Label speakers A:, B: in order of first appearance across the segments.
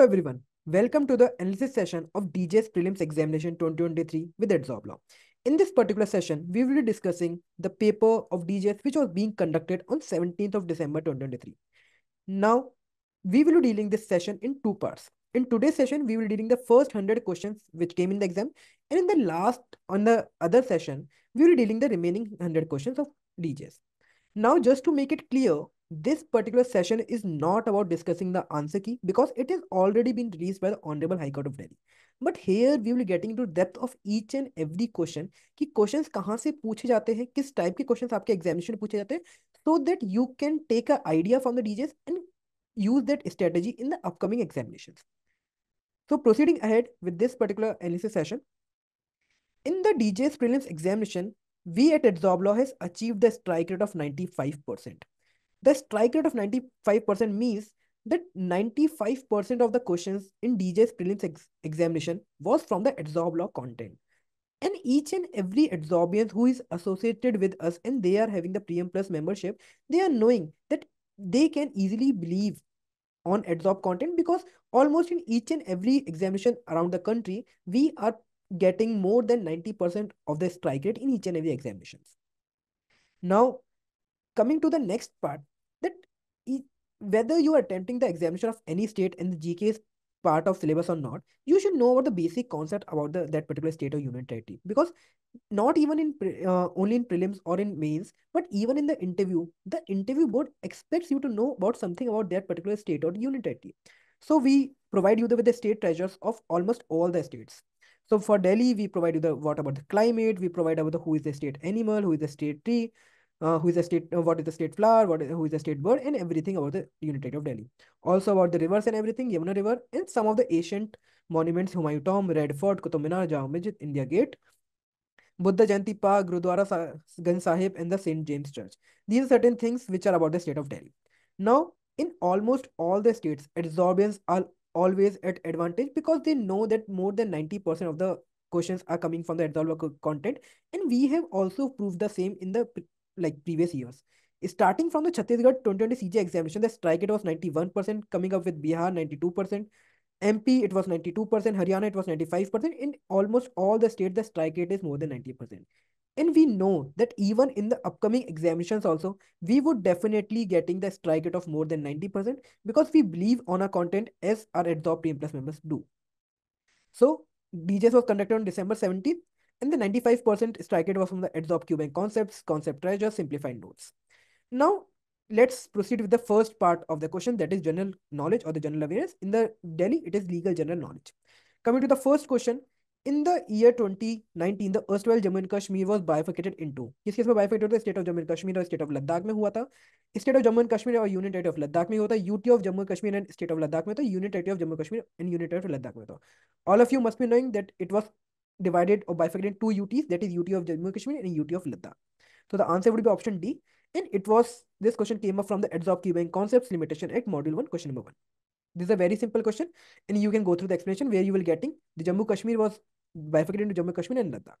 A: Hello everyone. Welcome to the analysis session of DJS Prelims Examination 2023 with Edzobla. In this particular session, we will be discussing the paper of DJS which was being conducted on 17th of December 2023. Now, we will be dealing this session in two parts. In today's session, we will be dealing the first 100 questions which came in the exam. And in the last, on the other session, we will be dealing the remaining 100 questions of DJS. Now, just to make it clear, this particular session is not about discussing the answer key because it has already been released by the Honorable High Court of Delhi. But here we will be getting into depth of each and every question कि questions कहाँ से पूछे जाते हैं किस type के questions आपके examination में पूछे जाते so that you can take an idea from the DJs and use that strategy in the upcoming examinations. So proceeding ahead with this particular analysis session, in the DJs prelims examination, we at Adsorb Law has achieved the strike rate of 95%. The strike rate of 95% means that 95% of the questions in DJ's prelims ex examination was from the adsorb law content. And each and every adsorbent who is associated with us and they are having the PM Plus membership, they are knowing that they can easily believe on adsorb content because almost in each and every examination around the country, we are getting more than 90% of the strike rate in each and every examinations. Now, coming to the next part, that whether you are attempting the examination of any state and the GK is part of syllabus or not, you should know about the basic concept about the, that particular state or unit Because not even in uh, only in prelims or in mains, but even in the interview, the interview board expects you to know about something about that particular state or unit So we provide you the, with the state treasures of almost all the states. So for Delhi, we provide you the what about the climate, we provide about the who is the state animal, who is the state tree, uh, who is the state, uh, what is the state flower, what is, who is the state bird, and everything about the unitary of Delhi. Also about the rivers and everything, Yamuna River, and some of the ancient monuments, Humayun Tomb, Red Fort, Qutub Minar, Jama India Gate, Buddha Jayanti Park, Gurudwara Gan Sahib, and the St. James Church. These are certain things which are about the state of Delhi. Now, in almost all the states, absorbians are always at advantage because they know that more than 90% of the questions are coming from the adsorber content and we have also proved the same in the like previous years. Starting from the Chhattisgarh 2020 CJ examination, the strike rate was 91%, coming up with Bihar 92%, MP it was 92%, Haryana it was 95%. In almost all the states, the strike rate is more than 90%. And we know that even in the upcoming examinations also, we would definitely getting the strike rate of more than 90% because we believe on our content as our Adopt Plus members do. So DJs was conducted on December 17th and the 95% strike rate was from the adsorb Cubing concepts, concept treasure, simplified notes. Now, let's proceed with the first part of the question that is general knowledge or the general awareness. In the Delhi, it is legal general knowledge. Coming to the first question, in the year 2019, the erstwhile Jammu and Kashmir was bifurcated into. किस case में bifurcated होता है state of Jammu and Kashmir और state of Ladakh में हुआ था state of Jammu and Kashmir और यूनिटेट ऑफ लद्दाख में UT of Jammu and Kashmir and state of Ladakh? Ladakh में Unitary of Jammu and Kashmir and unitary of Ladakh? में था All of you must be knowing that it was divided or bifurcated two UTs, that is UT of Jammu and Kashmir and UT of Ladakh. So the answer would be option D. And it was, this question came up from the Adsorb Keybank Concepts Limitation Act, Module 1, question number 1. This is a very simple question. And you can go through the explanation where you will getting the Jammu Kashmir was bifurcated into Jammu Kashmir and Ladakh.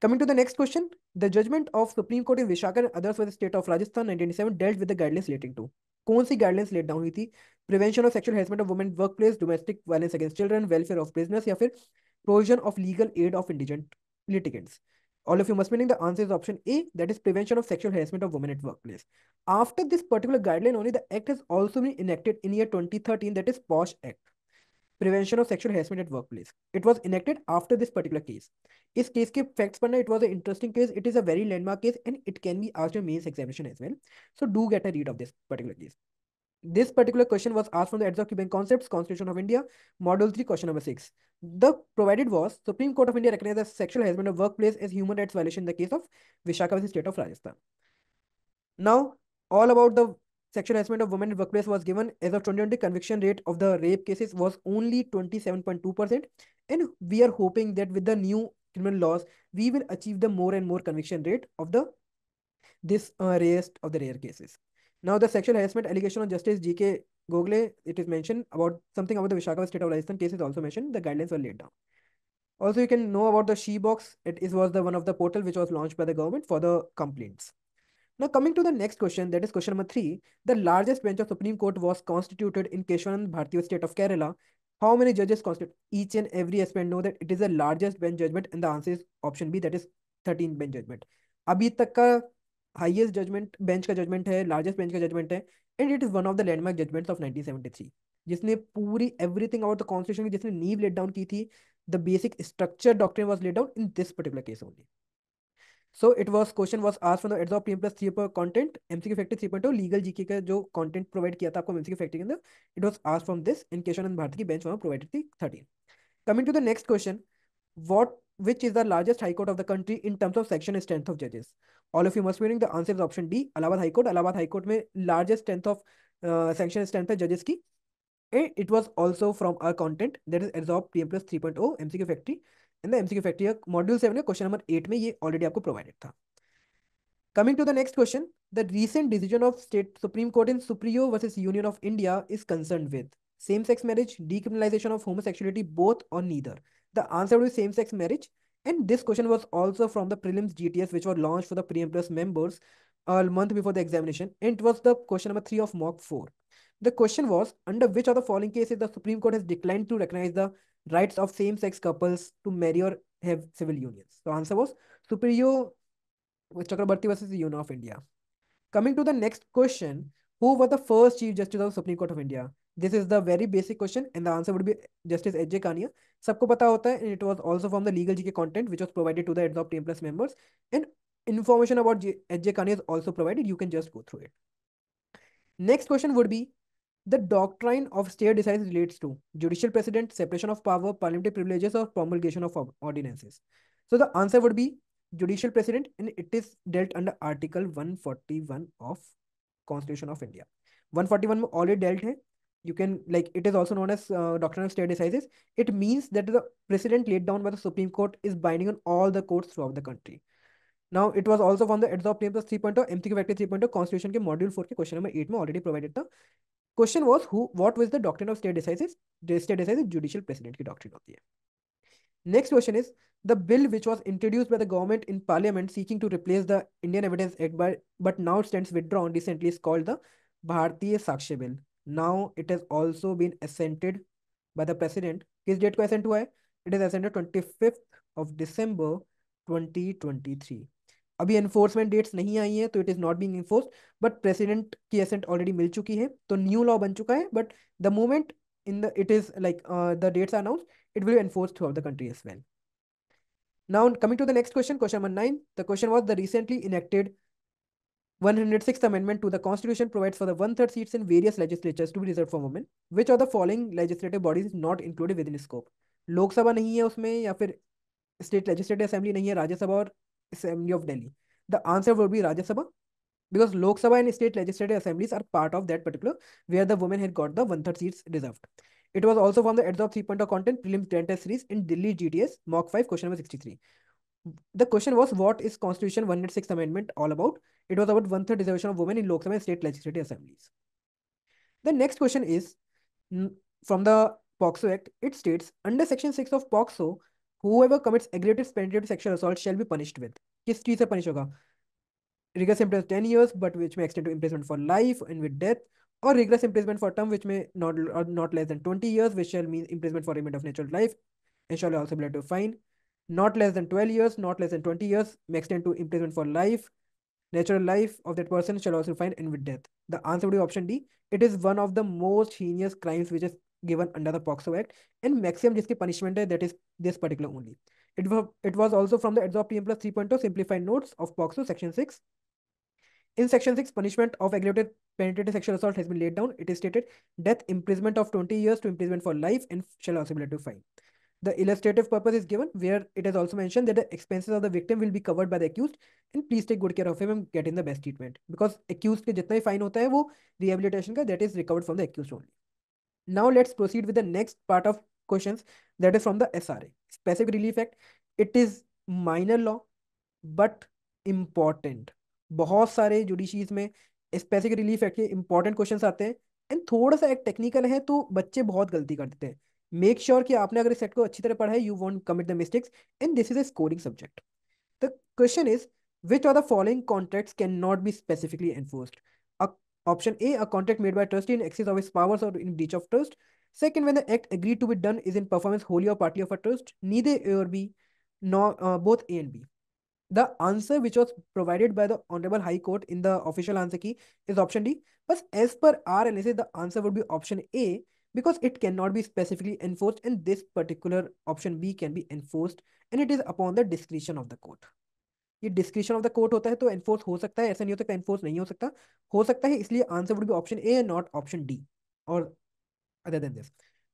A: Coming to the next question, the judgment of Supreme Court in Vishakha and others for the state of Rajasthan 1997 dealt with the guidelines relating to कौन सी laid down with the थी of sexual harassment of women, workplace, domestic violence against children, welfare of of business या फिर provision of legal aid of indigent litigants. All of you must be knowing the answer is option A, that is prevention of sexual harassment of women at workplace. After this particular guideline only, the act has also been enacted in year 2013, that is POSH Act, Prevention of Sexual Harassment at Workplace. It was enacted after this particular case. This case ke facts panna, it was an interesting case. It is a very landmark case and it can be asked in mains examination as well. So do get a read of this particular case this particular question was asked from the heads of Cuban Concepts, Constitution of India, Model 3, question number 6. The provided was, Supreme Court of India recognizes sexual harassment of workplace as human rights violation in the case of Vishakha versus state of Rajasthan. Now, all about the sexual harassment of women in workplace was given as a 2020 conviction rate of the rape cases was only 27.2% and we are hoping that with the new criminal laws we will achieve the more and more conviction rate of the this uh, rarest of the rare cases now the sexual harassment allegation on Justice G.K. Gogle, it is mentioned about something about the Vishakha state of Rajasthan case is also mentioned. The guidelines were laid down. Also, you can know about the She Box. It is was the one of the portal which was launched by the government for the complaints. Now coming to the next question, that is question number three. The largest bench of Supreme Court was constituted in Keshwanand Bhartiya state of Kerala. How many judges constitute each and every aspirant know that it is the largest bench judgment and the answer is option B that is 13 bench judgment. अभी तक का highest judgment bench का judgment है largest bench का judgment है and it is one of the landmark judgment of nineteen जिसने पूरी everything about the constitution की जिसने नीव लेट डाउन की थी the basic structure doctrine was laid down in this particular case only so it was question was आज for the ads of PM plus three पर content MCQ factory three point two legal GK का जो content provide किया था आपको MCQ factory के अंदर it was आज from this in Kesavananda Bharati की बेंच वहां प्रोवाइड थी thirteen coming to the next question what which is the largest high court of the country in terms of section strength of judges all of you must be knowing the answer is option d Allahabad high court Allahabad high court में largest strength of section strength of judges ki and it was also from our content that is absorb pm plus 3.0 mcq factory and the mcq factory module 7 ka question number 8 mein ye already aapko provided tha coming to the next question the recent decision of state supreme court in Supriyo versus union of india is concerned with same sex marriage decriminalization of homosexuality both or neither The answer was same-sex marriage. And this question was also from the prelims GTS, which were launched for the pre plus members a month before the examination. And it was the question number three of mock four. The question was, under which of the following cases the Supreme Court has declined to recognize the rights of same-sex couples to marry or have civil unions? The answer was Supriyo Chakrabarti versus the Union of India. Coming to the next question, who was the first Chief Justice of the Supreme Court of India? this is the very basic question and the answer would be justice aj kania sabko pata hota hai and it was also from the legal gk content which was provided to the heads of team plus members and information about aj kania is also provided you can just go through it next question would be the doctrine of state decides relates to judicial precedent separation of power parliamentary privileges or promulgation of ordinances so the answer would be judicial precedent and it is dealt under article 141 of constitution of india 141 already dealt hai you can like it is also known as uh, doctrine of stare decisis it means that the precedent laid down by the supreme court is binding on all the courts throughout the country now it was also from the adopt name plus 3.0 mcq M 3.0 constitution ke module 4 ke question number 8 mein already provided tha question was who what was the doctrine of stare decisis stare decisis judicial precedent ki doctrine hoti hai next question is the bill which was introduced by the government in parliament seeking to replace the indian evidence act by but now stands withdrawn recently is called the bharatiya sakshya bill now it has also been assented by the president. His date ko assent hua hai? It is assented 25th of December 2023. Abhi enforcement dates nahi aayi hai, so it is not being enforced. But president ki assent already mil chuki hai. So new law ban chuka hai. But the moment in the it is like uh, the dates are announced, it will be enforced throughout the country as well. Now coming to the next question, question number 9. The question was the recently enacted 106th Amendment to the Constitution provides for the one-third seats in various legislatures to be reserved for women. Which of the following legislative bodies is not included within the scope? लोक सभा नहीं है उसमें या फिर state legislative assembly नहीं है राज्यसभा और assembly of Delhi the answer would B Rajya Sabha because Lok Sabha and state legislative assemblies are part of that particular where the women had got the one third seats reserved. It was also from the Adopt 3.0 content prelims dental series in Delhi GTS mock 5 question number 63 the question was what is constitution 106th amendment all about it was about one-third reservation of women in lok sabha and state legislative assemblies the next question is from the poxo act it states under section 6 of poxo whoever commits aggravated sexual assault shall be punished with किस चीज से punish होगा rigorous imprisonment 10 years but which may extend to imprisonment for life and with death or rigorous imprisonment for term which may not not less than 20 years which shall mean imprisonment for remainder of natural life and shall also be liable to fine not less than 12 years, not less than 20 years, may extend to imprisonment for life. Natural life of that person shall also find end with death. The answer would be option D. It is one of the most heinous crimes which is given under the POXO Act and maximum jiski punishment that is this particular only. It was, it was also from the Adsorb PM plus 3.0 simplified notes of POXO section 6. In section 6, punishment of aggravated penetrative sexual assault has been laid down. It is stated death, imprisonment of 20 years to imprisonment for life and shall also be led to fine. The illustrative purpose is given where it is also mentioned that the expenses of the victim will be covered by the accused and please take good care of him and get in the best treatment because accused ke jitna he fine hota hai wo rehabilitation ka that is recovered from the accused only. Now let's proceed with the next part of questions that is from the SRA specific relief act. It is minor law but important. bahut sare judicies mein specific relief act ke important questions aate hain and thoda sa ek technical hai to bacche bahut galti कर देते हैं make sure sure कि आपने अगर इस set को अच्छी तरह पढ़ा है you won't commit the mistakes and this is a scoring subject the question is which are the following contracts can not be specifically enforced option A a contract made by trust in excess of his powers और in breach of trust second when the act agree to be done is in performance wholly और partly of a trust neither A और B nor both A and B the answer which was provided by the honourable high court in the official answer key is option D बस as per our analysis the answer would be option A because it cannot be specifically enforced in this particular option B can be enforced and it is upon the discretion of the court. ये discretion of the court होता है तो enforce हो सकता है ऐसा नहीं हो सकता Enforce नहीं हो सकता हो सकता है इसलिए answer would be option A, and not option D और other than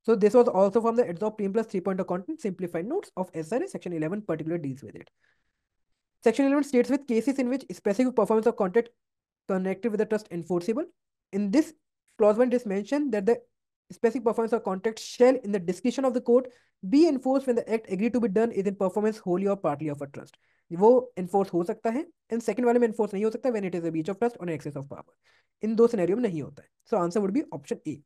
A: So this was also from the adsorbed team plus content simplified notes of SRA section 11 particular deals with it. Section 11 states with cases in which specific performance of contract connected with the trust enforceable. In this clause one it is mentioned that the specific performance or contract shall, in the discretion of the court, be enforced when the act agreed to be done is in performance wholly or partly of a trust. वो enforce हो सकता है and second वाले में enforce नहीं हो सकता when it is a breach of trust or an excess of power. In those scenarios, में नहीं होता है answer would be option A.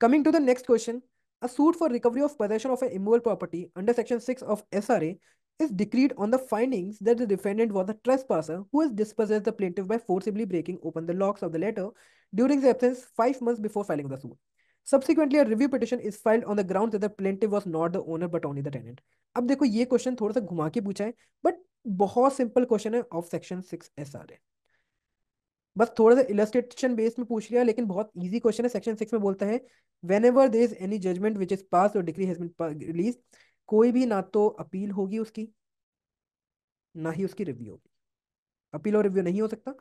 A: Coming to the next question, A suit for recovery of possession of an immovable property under Section 6 of SRA is decreed on the findings that the defendant was a trespasser who has dispossessed the plaintiff by forcibly breaking open the locks of the letter during the absence five months before filing the suit. subsequently a review petition is filed on the ground that the plaintiff was not the owner but only the tenant अब देखो ये question थोड़ा सा घुमा के पूछा है but बहुत सिंपल क्वेश्चन है of section six S R A बस थोड़ा सा इलस्ट्रेशन बेस में पूछ लिया लेकिन बहुत इजी क्वेश्चन है सेक्शन सिक्स में बोलता है whenever there is any judgment which is pass और डिग्री हेजमेंट रिलीज कोई भी ना तो अपील होगी उसकी ना ही उसकी रिव्यू होगी अपील और रिव्यू नहीं हो सकता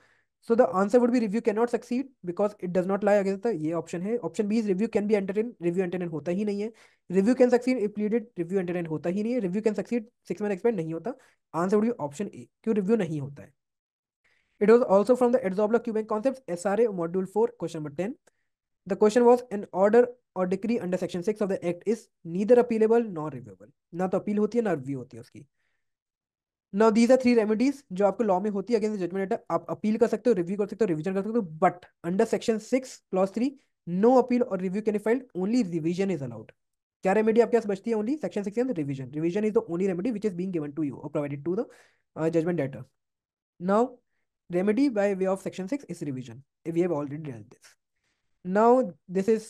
A: so the answer would be review cannot succeed because it does not lie against ये ऑप्शन है option B review can be entertain review entertain होता ही नहीं है review can succeed if pleaded review entertain होता ही नहीं है review can succeed six month expend नहीं होता answer would be option A क्यों रिव्यू नहीं होता है it was also from the एड्सॉब cubing concept S R A module four question number ten the question was an order और decree under section six of the act is neither appealable nor reviewable ना तो appeal होती है ना review होती है उसकी now these are three remedies जो आपको लॉ में होती है अगेंस्ट जजमेंट लेटर आप अपील कर सकते हो रिव्यू कर सकते हो रिविजन कर सकते हो but under section six clause three no appeal और review can filed only revision is allowed क्या रेमेडी आपके पास बचती है only section six and revision revision is the only remedy which is being given to you और provided to the judgment letter now remedy by way of section six is revision we have already dealt this now this is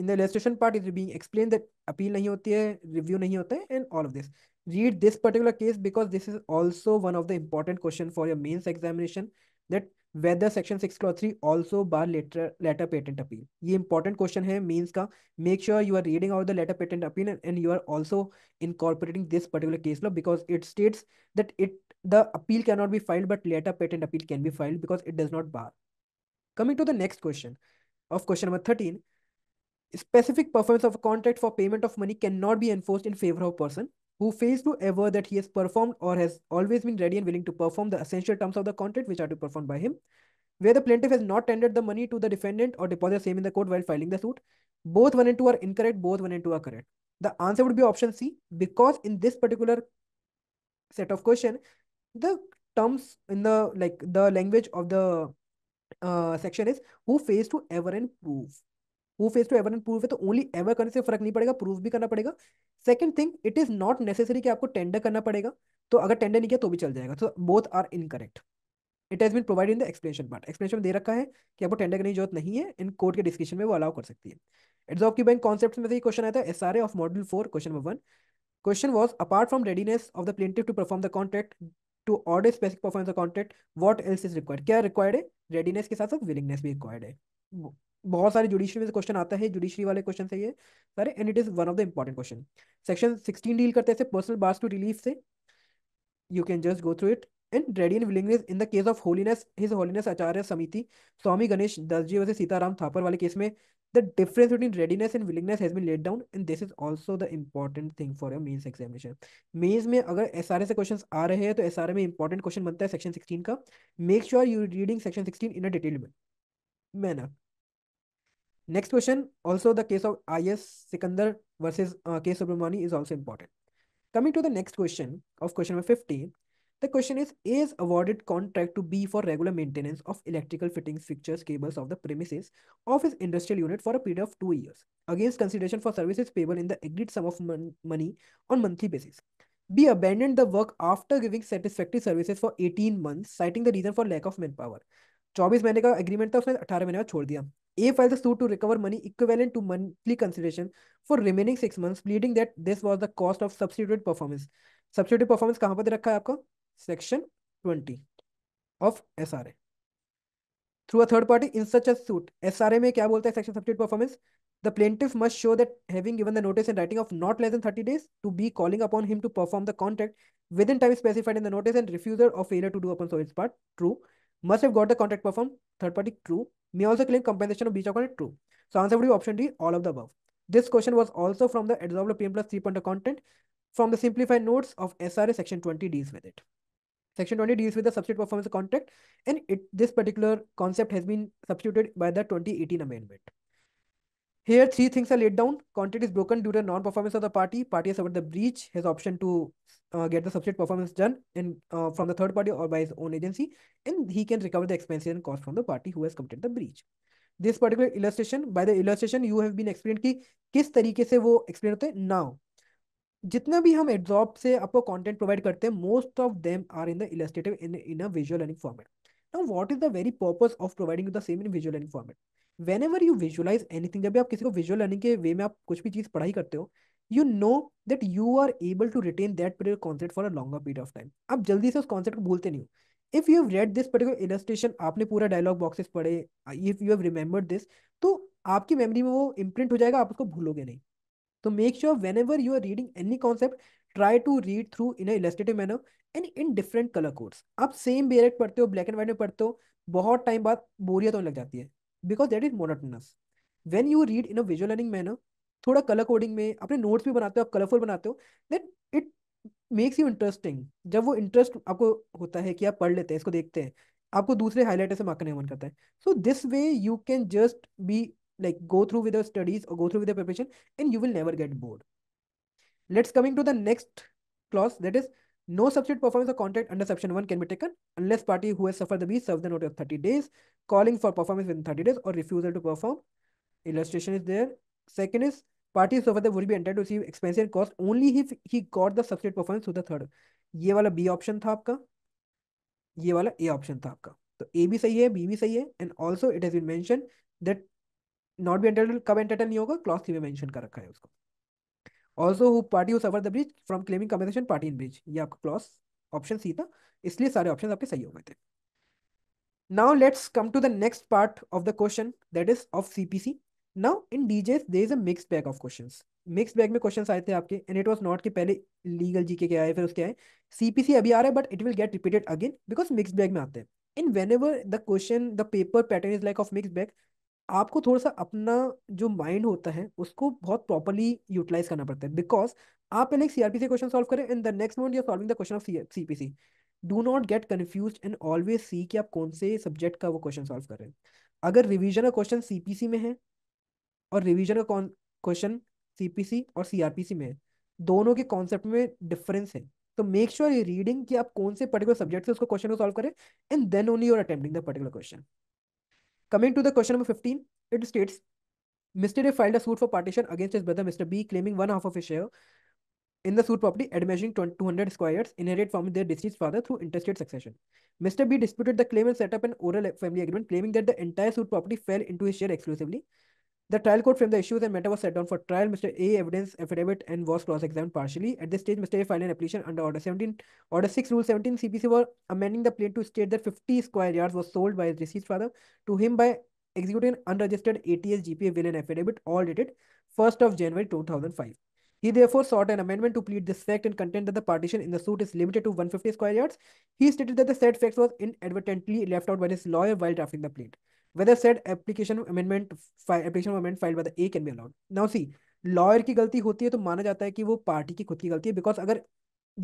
A: in the registration part is being explain that appeal नहीं होती है review नहीं होता है and all of this read this particular case because this is also one of the important question for your mains examination that whether section 6 clause 3 also bar letter letter patent appeal This important question है means make sure you are reading out the letter patent appeal and, and you are also incorporating this particular case law because it states that it the appeal cannot be filed but letter patent appeal can be filed because it does not bar coming to the next question of question number 13 specific performance of a contract for payment of money cannot be enforced in favor of person who fails to ever that he has performed or has always been ready and willing to perform the essential terms of the contract which are to be performed by him, where the plaintiff has not tendered the money to the defendant or deposited same in the court while filing the suit. Both 1 and 2 are incorrect, both 1 and 2 are correct. The answer would be option C because in this particular set of question, the terms in the like the language of the uh, section is who fails to ever and prove. Who face to ever and proof है तो only ever करने से फर्क नहीं पड़ेगा proof भी करना पड़ेगा second thing it is not necessary कि आपको टेंडर करना पड़ेगा तो अगर टेंडर नहीं किया तो भी चल जाएगा तो both are incorrect it has been provide in the explanation part explanation दे रखा है कि आपको टेंडर करने की जरूरत नहीं है इन कोर्ट के डिस्कशन में वो अलाउ कर सकती है it's of Q bank concept में से क्वेश्चन आया था S R A of model four question number one question was apart from readiness of the plaintiff to perform the contract to order specific performance of contract what else is required क्या required है रेडीनेस के साथ साथ willingness भी required है बहुत सारे जुडिशरी में से क्वेश्चन आता है जुडिशरी वाले क्वेश्चन से ये सारे and it is one of the important question section sixteen deal करते हैं पर्सनल बार्स टू रिलीफ से you can just go through it and ready and willingness in the case of holiness his holiness Acharya समिति स्वामी गणेश दस जी वैसे सीताराम थापर वाले case में the difference between readiness and willingness has been laid down and this is also the important thing for your mains examination mains में अगर S R ए से question आ रहे हैं तो एस आर ए में इंपॉर्टेंट क्वेश्चन बनता है सेक्शन सिक्सटीन का make sure you reading section sixteen in a detail manner Next question, also the case of IS Sikandar versus uh, K. Subramani is also important. Coming to the next question of question number 15, the question is, A is awarded contract to B for regular maintenance of electrical fittings, fixtures, cables of the premises of his industrial unit for a period of two years, against consideration for services payable in the agreed sum of mon money on monthly basis. B abandoned the work after giving satisfactory services for 18 months, citing the reason for lack of manpower. चौबीस महीने का agreement था उसने अठारह महीने का छोड़ दिया ए file a suit to recover money equivalent to monthly consideration for remaining six months, pleading that this was the cost of substituted performance. Substituted कहाँ पर दे रखा है आपका section twenty of S R A through a third party in such a suit S R A में क्या बोलता है section substitute performance the plaintiff must show that having given the notice in writing of not less than thirty days to be calling upon him to perform the contract within time specified in the notice and refusal of failure to do upon so it's part true Must have got the contract performed, third party, true. May also claim compensation of breach of contract, true. So answer would be option D, all of the above. This question was also from the adsorbable PM plus 3 pointer content from the simplified notes of SRA section 20 deals with it. Section 20 deals with the substitute performance contract and it, this particular concept has been substituted by the 2018 amendment. Here, three things are laid down. Contract is broken due to non-performance of the party. Party has suffered the breach, has option to uh, get the subject performance done in uh, from the third party or by his own agency, and he can recover the expenses and cost from the party who has committed the breach. This particular illustration, by the illustration, you have been explained कि किस तरीके से वो explain होते हैं now जितना भी हम एड्जॉर्ब से आपको कंटेंट प्रोवाइड करते हैं most of them are in the illustrative in in a visual learning format now what is the very purpose of providing you the same in visual learning format Whenever you visualize anything, जब भी आप किसी को visual learning के way में आप कुछ भी चीज़ पढ़ाई करते हो you know that you are able to retain that particular concept for a longer period of time आप जल्दी से उस concept को भूलते नहीं हो if you have read this particular illustration, आपने पूरा डायलॉग boxes पढ़े if you have remembered this तो आपकी memory में वो imprint हो जाएगा आप उसको भूलोगे नहीं तो make sure whenever you are reading any concept try to read through in illustrative manner and in different colour codes आप सेम बेरेट e पढ़ते हो ब्लैक एंड व्हाइट में पढ़ते हो बहुत टाइम बाद बोरियत होने लग जाती है because that is monotonous when you read in a visual learning manner थोड़ा कलर कोडिंग में अपने नोट्स भी बनाते हो आप कलरफुल बनाते हो then it makes you interesting जब वो इंटरेस्ट आपको होता है कि आप पढ़ लेते हैं इसको देखते हैं आपको दूसरे हाईलाइटर से मार्क करने का मन करता है so this way you can just be like go through with studies और go through with preparation and you will never get bored Let's coming to the next clause that is no substitute performance of contract under section 1 can be taken unless party who has suffered the breach serves the notice of 30 days calling for performance within 30 days or refusal to perform. Illustration is there. Second is party suffered the would be entitled to receive expense and cost only if he got the substitute performance through the third. ये वाला B option था आपका ये वाला A option था आपका तो ए भी सही है बी भी सही है and also it has been mention that not be entitle कब entitled नहीं होगा clause थ्री में mention कर रखा है उसको also who party suffer the breach from claiming compensation party in breach ये आपका क्लॉस ऑप्शन सी था इसलिए सारे ऑप्शन आपके सही हो गए थे now let's come to the next part of the question that is of cpc now in djs they is a mix bag of question mix bag में क्वेश्चन आए थे आपके एंड इट वॉज नॉट के पहले legal जी के आए फिर उसके आए सीपीसी अभी आ रहा है but it will get repeated again because mix bag में आते हैं in whenever the question the paper pattern is like of mix bag आपको थोड़ा सा अपना जो माइंड होता है उसको बहुत प्रॉपरली यूटिलाइज करना पड़ता है बिकॉज आप पहले सीआरपीसी क्वेश्चन सॉल्व करें and the next moment you are solving the question of CPC do not get confuse and always see कि आप कौन से सब्जेक्ट का वो क्वेश्चन सॉल्व करें अगर रिविजन का क्वेश्चन सीपीसी में है और रिविजन का क्वेश्चन सीपीसी और सीआरपीसी में है दोनों के कॉन्सेप्ट में डिफरेंस है तो मेक श्योर ये रीडिंग कि आप कौन से पर्टिकुलर सब्जेक्ट से उसको क्वेश्चन को सॉल्व करें and then only you're attempting the particular question Coming to the question number 15, it states, Mr. A filed a suit for partition against his brother Mr. B, claiming one half of his share in the suit property admeasuring 200 squares inherited from their deceased father through interstate succession. Mr. B disputed the claim and set up an oral family agreement claiming that the entire suit property fell into his share exclusively. The trial court framed the issues and matter was set down for trial. Mr. A evidence affidavit and was cross-examined partially. At this stage, Mr. A filed an application under Order 17. Order 6, Rule 17, CPC were amending the plan to state that 50 square yards was sold by his deceased father to him by executing an unregistered ATS GPA will and affidavit, all dated 1st of January 2005. He therefore sought an amendment to plead this fact and contend that the partition in the suit is limited to 150 square yards. He stated that the said facts was inadvertently left out by his lawyer while drafting the plaint. whether said application amendment application amendment filed by the A can be allowed. Now see, lawyer की गलती होती है तो माना जाता है कि वो पार्टी की खुद की गलती है बिकॉज अगर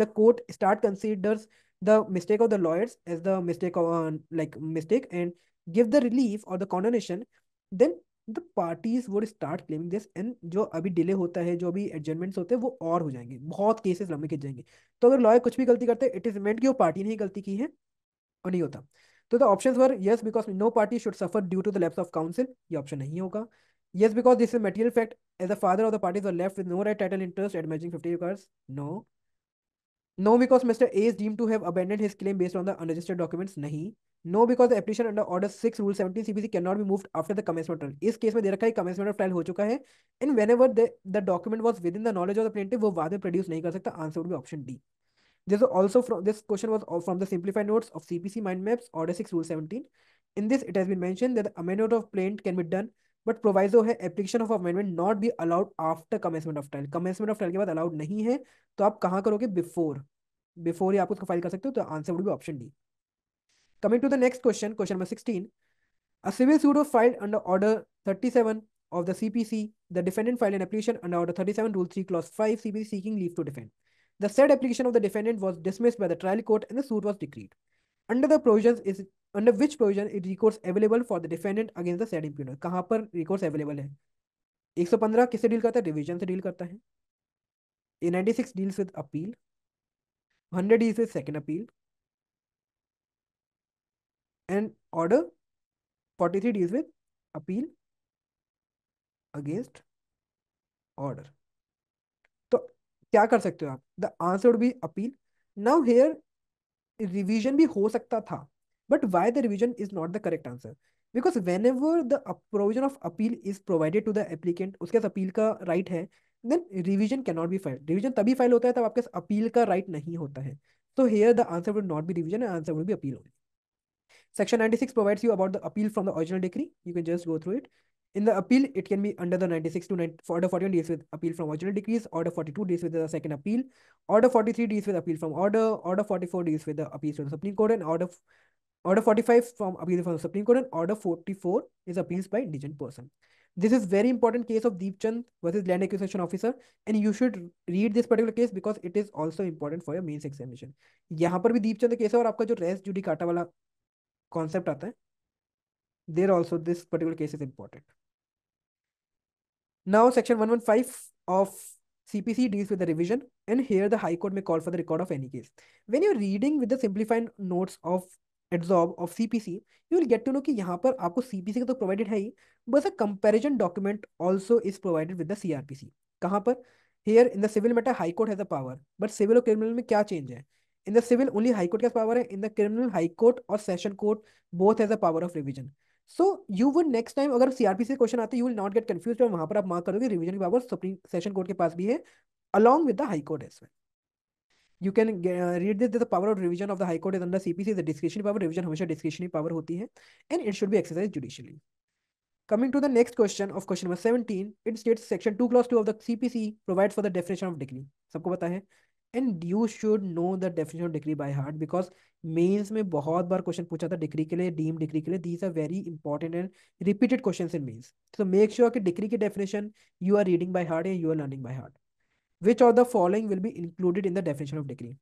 A: the court start considers the mistake of the lawyers as the mistake like mistake and give the relief और the condonation then the parties would start claiming this and जो अभी डिले होता है जो अभी एडजमेंट्स होते हैं वो और हो जाएंगे बहुत केसेस लंबे खिंच जाएंगे तो अगर लॉयर कुछ भी गलती करते हैं इट इज मेंट कि वो पार्टी ने ही गलती की है और नहीं होता तो the option were yes because no party should suffer due to the lapse of counsel ये ऑप्शन नहीं होगा yes because this is material fact as the father of the parties are left with no right title interest at matching fifty cars no no because mister A is deem to have abandoned his claim based on the unregistered documents नहीं no because the application under order six rule seventeen CPC can not be moved after the commencement trial इस case में दे रखा है commencement of trial हो चुका है and whenever the document was within the knowledge of the plaintiff वो बाद में प्रोड्यूस नहीं कर सकता answer would be option D This also from this question was from the simplified notes of CPC mind maps, order 6, rule 17. In this, it has been mentioned that the amendment of plane can be done, but proviso है application of amendment not be allowed after commencement of trial commencement of trial के बाद allowed नहीं है तो आप कहाँ करोगे before before he आप उसको फाइल कर सकते हो तो answer would be option D coming to the next question question number sixteen a civil suit of filed under order thirty seven of the C P C the defendant file an application under order thirty seven rule three clause five C P C seeking leave to defend The said application of the defendant was dismissed by the trial court and the suit was decreed. Under the provisions is under which provision is recourse available for the defendant against the said impugner? कहाँ पर recourse available है 115 किसे deal करता है Revision से deal करता है 96 deals with appeal. 100 deals with second appeal. and order 43 deals with appeal against order क्या कर सकते हो आप the answer would be appeal now here revision भी हो सकता था but why the revision is not the correct answer because whenever the provision of appeal is provided to the applicant उसके पास अपील का राइट है then revision can not be file revision तभी file होता है तब आपके पास appeal का राइट नहीं होता है so here the answer would not be revision and answer would भी अपील होगी section six provides you about the appeal from the original decree you can just go through it In the appeal, it can be under the 96 to 90, order 41 deals with appeal from original decrees, order 42 deals with the second appeal, order 43 deals with appeal from order, order 44 deals with the appeal from the Supreme Court, and order order 45 from appeal from the Supreme Court, and order 44 is appeals by indigent person. This is very important case of Deep Chand versus Land Acquisition Officer, and you should read this particular case because it is also important for your mains examination. यहाँ पर भी Deep Chand case है और आपका जो race जुडी काटा वाला कॉन्सेप्ट आता है there also this particular case is important Now, section 115 of CPC deals with the revision, and here the High Court may call for the record of any case. When you're reading with the simplified notes of एड्सॉर्ब of CPC you will get to know कि यहाँ पर आपको CPC का तो provided है ही बस a comparison document also is provided with the CRPC कहाँ पर here in the civil matter high court has a power but civil और क्रिमिनल में क्या चेंज है in the civil only high court का पावर है in the criminal high court और session court both has a power of revision so you would next time अगर CRP से question आते you will not get confuse और वहां पर आप मार्क करोगे रिवीजन की पावर सुप्रीम सेशन कोर्ट के पास भी है along with the high court as well you can read this the power of revision of the high court is under CPC the discretionary power revision हमेशा discretionary power होती है and it should be exercise judicially coming to the next question of question number 17, it states section 2 clause 2 of the CPC provides for the definition of decree सबको पता है and you should know the definition of decree by heart because mains में बहुत बार question पूछा था degree के लिए deem decree के लिए these are very important and repeated question in mains so make sure कि डिग्री की definition you are reading by heart and you are learning by heart which of the following will be included in the definition of decree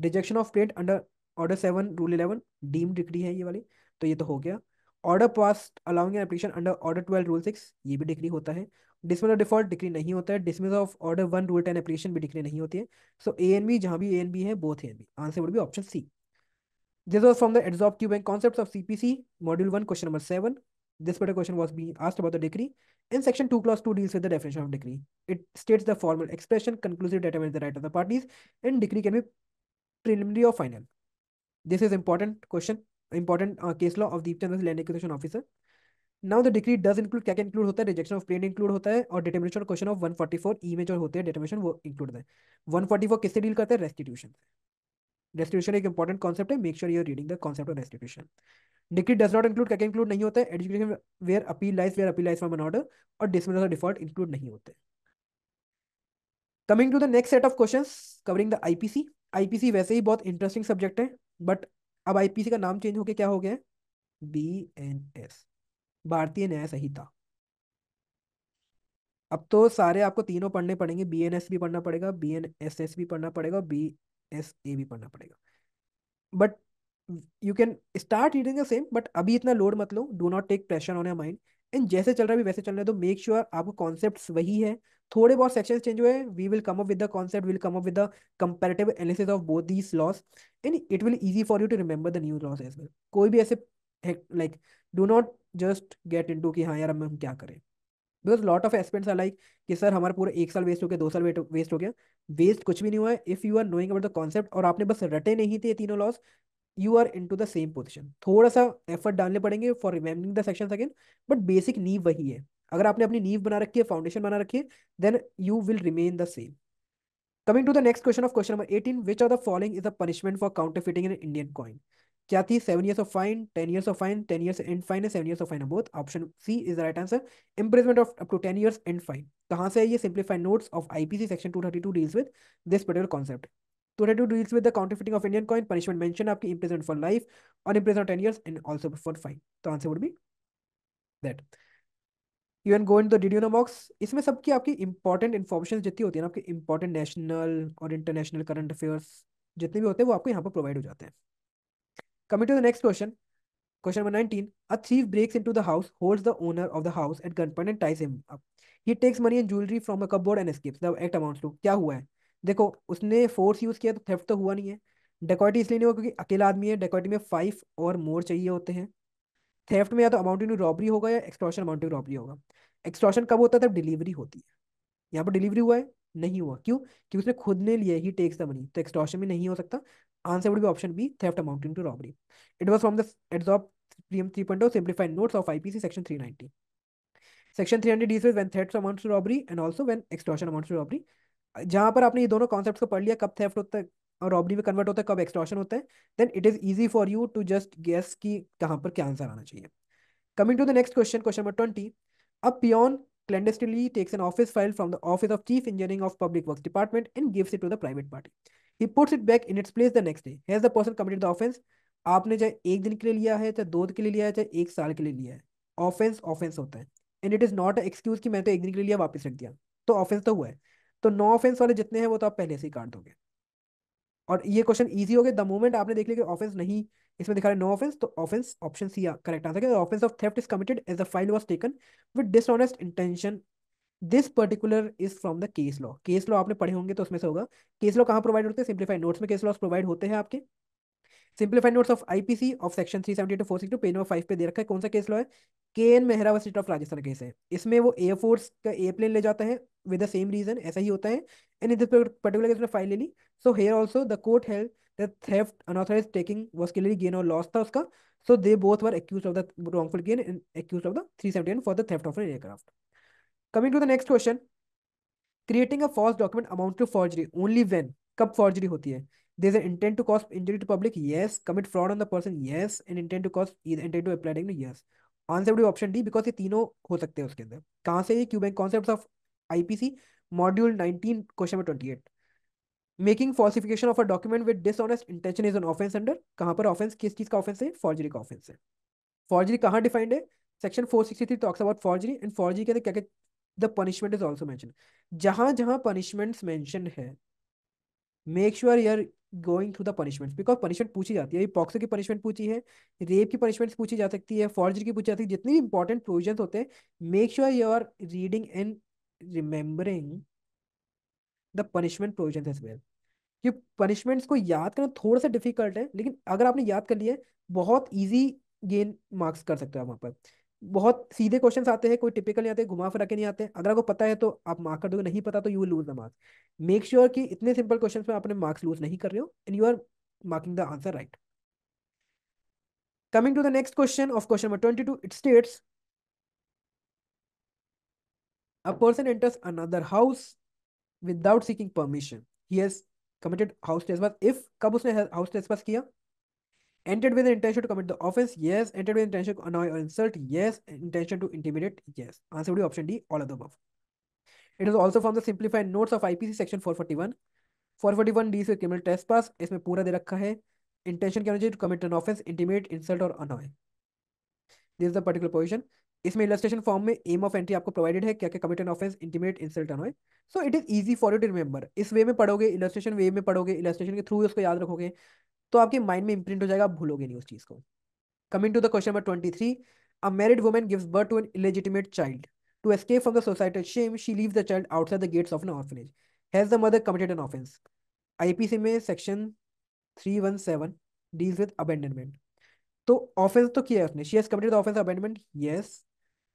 A: rejection of plaint under order seven rule eleven deem decree है ये वाली तो ये तो हो गया order pass allowing application under order twelve rule six ये भी डिग्री होता है डिसमिस डिफॉल्ट डिक्री नहीं होता है dismiss of order one rule ten अप्रिएशन भी डिक्री नहीं होती है सो ए एन बी जहाँ भी ए एन बी है both N B answer would भी option C this was from the एड्सॉप Q bank concept of C P C module one question number seven this पर question was be asked about the decree in section two clause two deals with the definition of decree it states the formal expression conclusive determines the right of the parties in decree can B preliminary of final this is important question important case law of दीप land acquisition officer now the decree does include क्या क्या include होता है rejection of plane include होता है और determination question of one forty four E में जो होते हैं डिटर्मिनेशन वो इंक्लूड है वन फोर्टी फोर किससे डील करते हैं रेस्टिट्यूशन रेस्टिट्यूशन एक इंपॉर्टेंट कॉन्सेप्ट है make sure you're reading the concept of restitution decree does not include क्या इंक्लूड नहीं होता है education where appeal lies where appeal lies for an order और डिसमिनल डिफॉल्ट इंक्लूड नहीं होते coming to the next set of question covering the IPC IPC वैसे ही बहुत इंटरेस्टिंग सब्जेक्ट है बट अब आईपीसी का नाम चेंज होकर क्या हो गया है बी एन एस भारतीय न्याय संहिता अब तो सारे आपको तीनों पढ़ने पड़ेंगे बी एन एस भी पढ़ना पड़ेगा बी एन एस एस भी पढ़ना पड़ेगा बी एस ए भी पढ़ना पड़ेगा but you can start reading the same but अभी इतना लोड मत लो do not take pressure on your mind and जैसे चल रहा है वैसे चल रहा है तो मेक श्योर आपको कॉन्सेप्ट वही है थोड़े बहुत सेक्शन चेंज हुए we will come up with the concept will come up with the comparative analysis of both these laws and it will easy for you to remember the new laws as well कोई भी ऐसे like do not just get into कि हाँ यार हम क्या करें because lot of aspirants are like कि सर हमारा पूरा एक साल वेस्ट हो गया दो साल वेस्ट हो गया वेस्ट कुछ भी नहीं हुआ है if you are knowing about the concept और आपने बस रटे नहीं थे तीनों laws you are into the same position थोड़ा सा एफर्ट डालने पड़ेंगे for remembering the section again but basic नीव वही है अगर आपने अपनी नीव बना रखी है फाउंडेशन बना रखी है then you will remain the same coming to the next question of question number eighteen which are the following is the punishment for counterfeiting in Indian coin क्या थी seven years of fine ten years of fine ten years and fine है seven years of fine है both option C is the right answer imprisonment of up to ten years and fine कहाँ से है ये simplified notes of IPC section two deals with this particular concept two deals with the counterfeiting of Indian coin punishment mention आपकी imprisonment for life और imprisonment ten years and also for fine तो answer would be that you an go in the डिडियोना box इसमें सबकी आपकी important information जितनी होती है ना आपकी इंपॉर्टेंट नेशनल और इंटरनेशनल करंट अफेयर्स जितने भी होते हैं वो आपको यहाँ पर प्रोवाइड हो जाते हैं Coming to the next question. Question number 19. A thief breaks into the house, holds the owner of the house at gunpoint and ties him up. He takes money and jewelry from a cupboard and escapes. The act amounts to क्या हुआ है देखो उसने force use किया तो theft तो हुआ नहीं है डेकोटी तो इसलिए नहीं हुआ क्योंकि अकेला आदमी है डेकोटी में फाइव और मोर चाहिए होते हैं थेफ्ट में या तो अमाउंटिंग रॉबरी होगा या एक्सट्रॉशन अमाउंटिंग रॉबरी होगा एक्सट्रॉशन कब होता है तब डिलीवरी होती है यहाँ पर डिलीवरी हुआ है नहीं हुआ क्यों क्योंकि उसने खुद ने लिया ही टेक्स द मनी तो एक्सट्रॉशन भी नहीं हो सकता answer would be option B, theft amounting to robbery. It was from the EDSOP PM 3.0 simplified notes of IPC section 390. Section 300 deals with when theft amounts to robbery and also when extortion amounts to uh, जहां पर आपने ये दोनों concepts को पढ़ लिया कब theft होता है और रॉबरी में कन्वर्ट होता है कब एक्सट्रॉशन होता है then it is easy for you to just guess कि कहां पर क्या आंसर आना चाहिए coming to the next question question number twenty अब peon clandestinely takes an office file from the office of chief engineering of public work department and gives it to the private party he puts it back in its place the next day has the person committed the offence आपने चाहे एक दिन के लिए लिया है चाहे दो दिन के लिए लिया है चाहे एक साल के लिए लिया है ऑफेंस ऑफेंस होता है and it is not a excuse कि मैंने तो एक दिन के लिए लिया वापस रख दिया तो ऑफेंस तो हुआ है तो नो ऑफेंस वाले जितने हैं वो तो आप पहले से ही काट दोगे और ये क्वेश्चन ईजी हो गया द मोमेंट आपने देख लिया कि ऑफेंस नहीं इसमें दिखा रहा है नो ऑफेंस तो offence option C correct answer है offence of theft is committed as the file was taken with dishonest intention this particular is from the case law case law आपने पढ़े होंगे तो उसमें से होगा केस लॉ कहाँ प्रोवाइड होते हैं सिंप्लीफाइड नोट्स में केस लॉस प्रोवाइड होते हैं आपके simplified notes of IPC of section three seventy two four six two pen number five पे दे रखा है कौन सा केस लॉ है K N Mehra state of Rajasthan case है इसमें वो एयरफोर्स का एयरप्लेन ले जाता है विद द सेम रीजन ऐसा ही होता है एंड इधर पर्टिकुलर केस में फाइल ले ली so here also the court held that theft unauthorised taking was clearly gain और लॉस था उसका so they both were accused of the wrongful gain and accused of the three seventy one for the theft of an aircraft coming to the next question creating a false document amount to forgery only when कब forgery होती है there an intent to cause injury to public yes commit fraud on the person yes and intent to cause intent to अपलाइडिंग yes answer वो option D because ये तीनों हो सकते हैं उसके अंदर कहाँ से Q bank concept of IPC module nineteen question में twenty eight making falsification of a document with dishonest intention is an offence under कहाँ पर ऑफेंस किस चीज का ऑफेंस है फॉर्जरी का ऑफेंस है फॉर्जरी कहाँ डिफाइंड है section four sixty three talks about forgery and forgery के अंदर क्या क्या the punishment is also mention जहां जहां पनिशमेंट मैंशन है make sure you are going through the punishment because punishment पूछी जाती है पॉक्सो की पनिशमेंट पूछी है रेप की पनिशमेंट पूछी जा सकती है फॉर्जरी की पूछी जाती है जितनी भी इंपॉर्टेंट प्रोविजन होते हैं make sure you are reading and remembering the punishment provision as well कि पनिशमेंट्स को याद करना थोड़ा सा डिफिकल्ट है लेकिन अगर आपने याद कर लिया बहुत ईजी गेन मार्क्स कर सकते हो आप वहाँ पर बहुत सीधे क्वेश्चन आते हैं कोई टिपिकल नहीं आते घुमा फिरा के नहीं आते अगर आपको पता है तो आप मार्क कर दोगे नहीं पता तो you lose the marks make sure कि इतने सिंपल क्वेश्चन में आपने मार्क्स लूज नहीं कर रहे हो and you are marking the answer right coming to the next question of question number twenty two it states a person enters another house without seeking permission he committed house test if कब उसने house test किया Entered with the intention to commit the offense? Yes. Entered with intention to annoy or insult? Yes. Intention to intimidate? Yes. Answer would be option D, all of the above. It is also from the simplified notes of IPC section 441. 441 D से criminal trespass इसमें pura de rakha hai intention क्या होना चाहिए to commit an offense, intimidate, insult or annoy. This is the particular provision. इसमें illustration form में aim of entry aapko provided hai kya क्या commit an offense, intimidate, insult annoy. So it is easy for you to remember. is way में पढ़ोगे illustration way में पढ़ोगे illustration ke through usko yaad rakhoge तो आपके mind में imprint हो जाएगा आप भूलोगे नहीं उस चीज़ को coming to the question number twenty three a married woman gives birth to an illegitimate child to escape from the society shame she leave the child outside the gates of an orphanage has the mother committed an offence IPC में section three one seven deals with abandonment तो offence तो किया है उसने she has committed the offence abandonment yes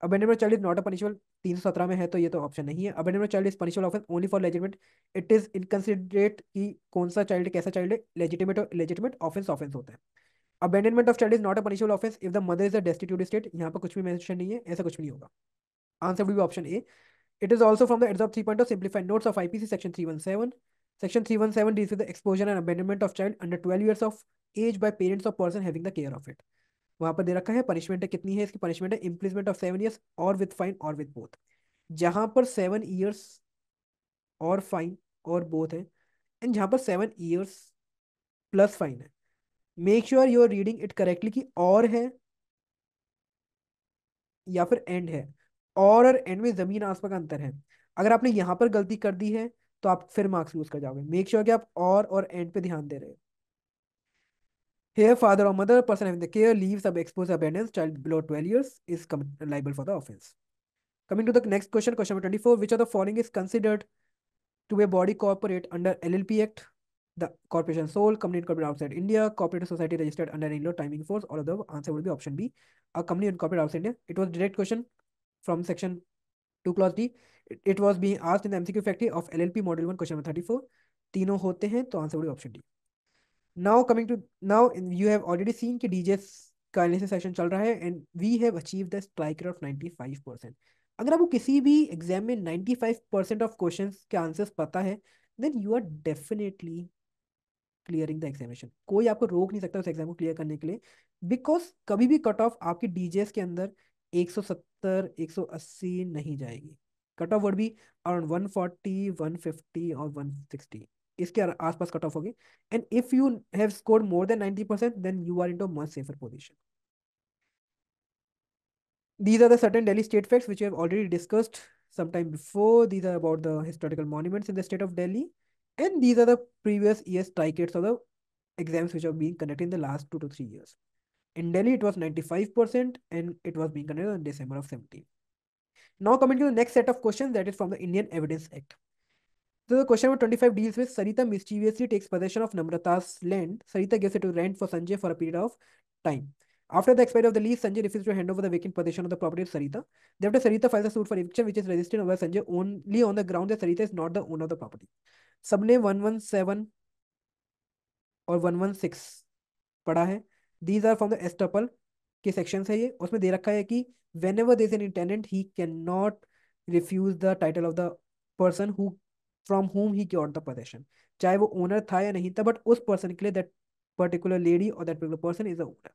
A: abandonment child is not a punishable तीन सौ सत्रह में है तो ये तो ऑप्शन नहीं है अब abandonment child is punishable offence only for legitimate it is inconsiderate कि कौन सा चाइल्ड कैसा चाइल्ड है लेजिटिमेट और लेजिटिमेट ऑफेंस ऑफेंस होता है abandonment of child is not a punishable offence if the mother is a destitute state यहाँ पर कुछ भी मैंशन नहीं है ऐसा कुछ भी नहीं होगा आंसर भी option A it is also from the ads of three point of simplified notes of IPC section three one seven section three one seven deals the exposure and abandonment of child under twelve years of age by parents of person having the care of it वहां पर दे रखा है punishment कितनी है इसकी punishment है imprisonment of seven years और विथ फाइन और विथ बोथ जहां पर सेवन ईयर्स और फाइन और बोथ है एंड जहां पर सेवन ईयर्स प्लस फाइन है make sure you are reading it correctly कि और है या फिर एंड है और और एंड में जमीन आसमान का अंतर है अगर आपने यहाँ पर गलती कर दी है तो आप फिर मार्क्स लूज कर जाओगे मेक श्योर sure कि आप और और एंड पे ध्यान दे रहे हो Here, father or mother, person having the care, leaves sub exposed abandons child below 12 years is liable for the offense. Coming to the next question, question number 24. Which of the following is considered to be a body corporate under LLP Act? The corporation sole, company incorporated outside India, corporate society registered under any law, timing force. All of the answer will be option B. A company incorporated outside India. It was direct question from section 2 clause D. It, it was being asked in the MCQ factory of LLP model 1 question number 34. तीनों होते हैं तो answer होगी option D now coming to now you have already seen कि DJ का analysis session चल रहा है and we have achieve the strike rate of 95 percent अगर आपको किसी भी एग्जाम में 95 परसेंट ऑफ क्वेश्चन के आंसर्स पता है then you are definitely clearing the examination कोई आपको रोक नहीं सकता उस एग्जाम को क्लियर करने के लिए बिकॉज कभी भी कट ऑफ आपके डीजेस के अंदर 170 180 नहीं जाएगी कट ऑफ वुड भी अराउंड 140 150 और 160 इसके आसपास कट ऑफ होगी and if you have score more than 90 percent, then you are into much safer position these are the certain Delhi state facts which we have already discussed sometime before. These are about the historical monuments in the state of Delhi. And these are the previous year's tickets of the exams which have been conducted in the last two to three years. In Delhi, it was 95% and it was being conducted in December of 17. Now coming to the next set of questions that is from the Indian Evidence Act. So the question number 25 deals with Sarita mischievously takes possession of Namrata's land. Sarita gives it to rent for Sanjay for a period of time. After the expiry of the lease, Sanjay refuses to hand over the vacant possession of the property to Sarita. Thereafter, Sarita files a suit for eviction, which is registered over Sanjay only on the ground that Sarita is not the owner of the property. सबने 117 और 116 पढ़ा है These are from the estoppel के section है ये उसमें दे रखा है कि whenever there is an intendant, he cannot refuse the title of the person who from whom he cure the possession चाहे वो ओनर था या नहीं था बट उस पर्सन के लिए दैट पर्टिकुलर लेडी और that particular person is a owner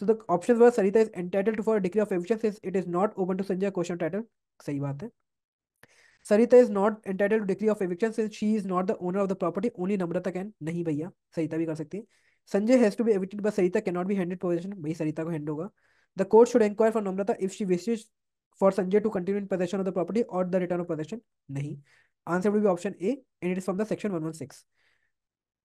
A: so the option were Sarita is entitle to for decree of एविशियंस it is not open to Sanjay question title सही बात है Sarita is not entitled to decree of eviction she is not the owner of the property only Namrata can नहीं भैया सरिता भी कर सकती है Sanjay has to be evicted but Sarita can not be handed possession भाई सरिता को हैंड होगा the court should inquire for Namrata if she wishes for Sanjay to continue in possession of the property और द रिटर्न ऑफ पोजेशन नहीं Answer would be option A, and it is from the section 116.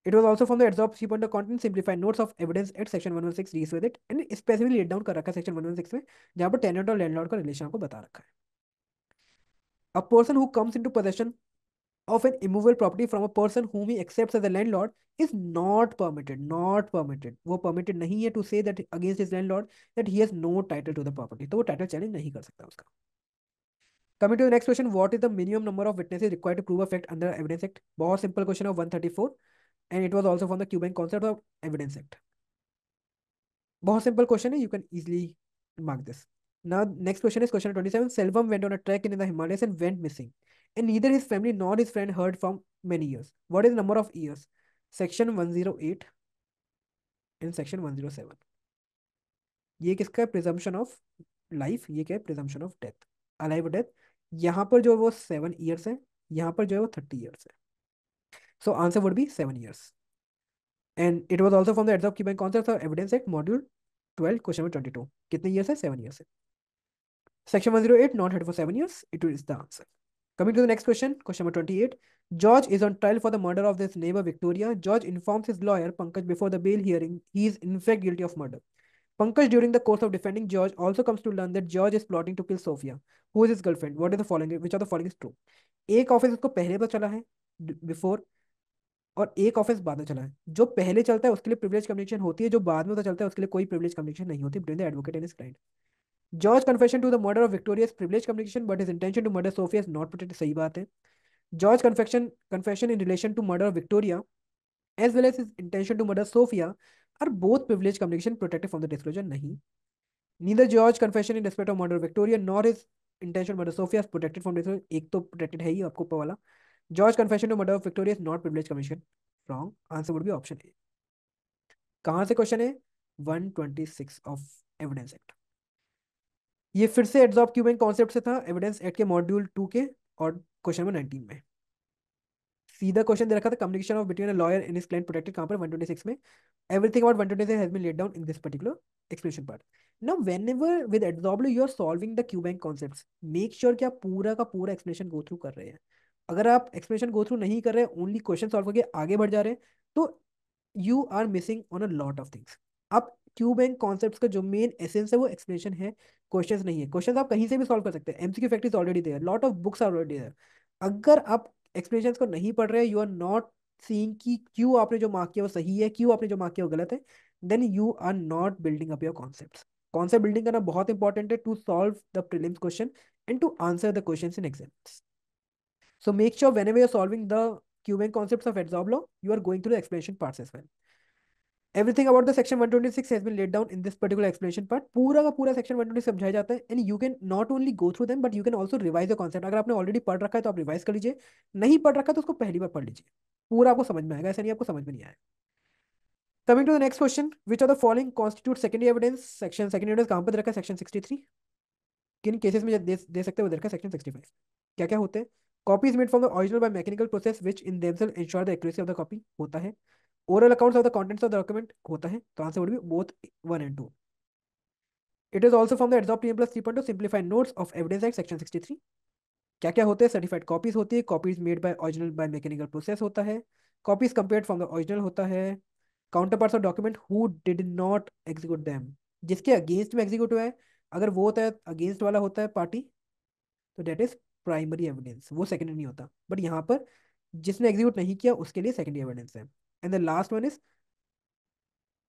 A: It was also from the absorbed sheep under content simplified notes of evidence at section 116 deals with it and specifically laid down कर रखा है section 116 में जहां पर tenant और landlord का relation आपको बता रखा है a person who comes into possession of an immovable property from a person whom he accepts as a landlord is not permitted not permitted वो permitted नहीं है to say that against his landlord that he has no title to the property तो वो title challenge नहीं कर सकता उसका Coming to the next question, what is the minimum number of witnesses required to prove a fact under Evidence Act? Bahut simple question of 134 and it was also from the Cuban concept of Evidence Act. Bahut simple question, you can easily mark this. Now, next question is question 27. Selvam went on a trek in the Himalayas and went missing. And neither his family nor his friend heard from many years. What is the number of years? Section 108 and section 107. ये किसका presumption of life? Life ये क्या है death. Of death alive यहां पर जो है वो सेवन ईयर्स है यहां पर जो है वो थर्टी ईयर्स है so answer would be seven years and it was also from the Q bank concept evidence एक module twelve question twenty two कितने ईयर्स है सेवन ईयर्स है section one zero eight not heard for seven years it is the answer coming to the next question question number twenty eight George is on trial for the murder of this neighbour Victoria George informs his lawyer Pankaj before the bail hearing he is in fact guilty of murder Pankaj, during the course of defending George, also comes to learn that George is plotting to kill Sophia, who is his girlfriend. What is the following? Which are the following is true? एक office उसको पहले पता चला है before और एक office बाद में चला है जो पहले चलता है उसके लिए प्रिविलेज कम्युनिकेशन होती है जो बाद में चलता है उसके लिए कोई प्रिविलेज कम्युनिकेशन नहीं होती between the advocate and client George confession to the murder of Victoria privilege communication but his intention to murder Sophia is not protect सही बात है George confection confession in relation to murder of Victoria as well as his intention to murder Sophia are both privilege communication protected from the disclosure नहीं neither George confession in respect of murder Victoria nor his intention murder Sophia protected from disclosure एक तो protected है ही आपको ऊपर वाला George confession of murder of Victoria not privilege commission wrong answer would be option A कहां से question है 126 ऑफ एविडेंस एक्ट ये फिर से एड्सॉर्ब क्यूबिंग कॉन्सेप्ट से था एविडेंस एक्ट के मॉड्यूल टू के और क्वेश्चन नंबर नाइनटीन में सीधा क्वेश्चन दे रखा था communication of between a lawyer and his client protected कहां पर 126 में everything about 126 has been laid down in this particular explanation part now whenever with एडजॉर्ब्लो you are solving the Q bank concepts make sure कि आप पूरा का पूरा explanation go through कर रहे हैं अगर आप एक्सप्लेनेशन गो थ्रू नहीं कर रहे ओनली क्वेश्चन सॉल्व करके आगे बढ़ जा रहे हैं तो you are missing on a lot of things आप क्यू बैंक कॉन्सेप्ट का जो मेन एसेंस है वो एक्सप्लेनेशन है क्वेश्चंस नहीं है क्वेश्चंस आप कहीं से भी सॉल्व कर सकते हैं MCQ fact is already there lot of books are already there अगर आप एक्सप्लेनेशन को नहीं पढ़ रहे यू आर नॉट सींग क्यों आपने जो मार्क किया वो सही है क्यों आपने जो मार्क किया वो गलत है then you are not building up your concept concept building करना बहुत इंपॉर्टेंट है to solve the prelims question and to answer the question in exams So make sure whenever solving the cubing concept of of law you are going through the explanation parts as well. Everything about the section 126 has been laid down in this particular explanation part पूरा का पूरा section one twenty समझाया जाता है and you can not only go through them but you can also revise the concept अगर आपने already पढ़ रखा है तो आप रिवाइज कर लीजिए नहीं पढ़ रखा है तो उसको पहली बार पढ़ लीजिए पूरा आपको समझ में आएगा ऐसा नहीं आपको समझ में नहीं आएगा coming to the next question which are the following constitute second evidence section second evidence कहाँ पर रखा है सेक्शन सिक्सटी थ्री किन केसेस में दे, दे सकते हैं वो रखा सेक्शन सिक्सटी फाइव क्या क्या होते हैं copy is made from the original by mechanical process which in themselves ensure the accuracy of the copy होता है overall accounts of the contents of the document होता है तो answer would be both one and two it is also from the एडजॉप team plus three point two notes of evidence act section sixty three क्या क्या होते हैं certified copies होती है copies made by original by mechanical process होता है copies compared from the original होता है counterparts of document who did not execute them जिसके अगेंस्ट में एग्जीक्यूट हुआ है अगर वो होता है अगेंस्ट वाला होता है पार्टी तो डेट इज प्राइमरी एविडेंस वो सेकेंडरी नहीं होता बट यहाँ पर जिसने एग्जीक्यूट नहीं किया उसके लिए सेकेंडरी एविडेंस है And the last one is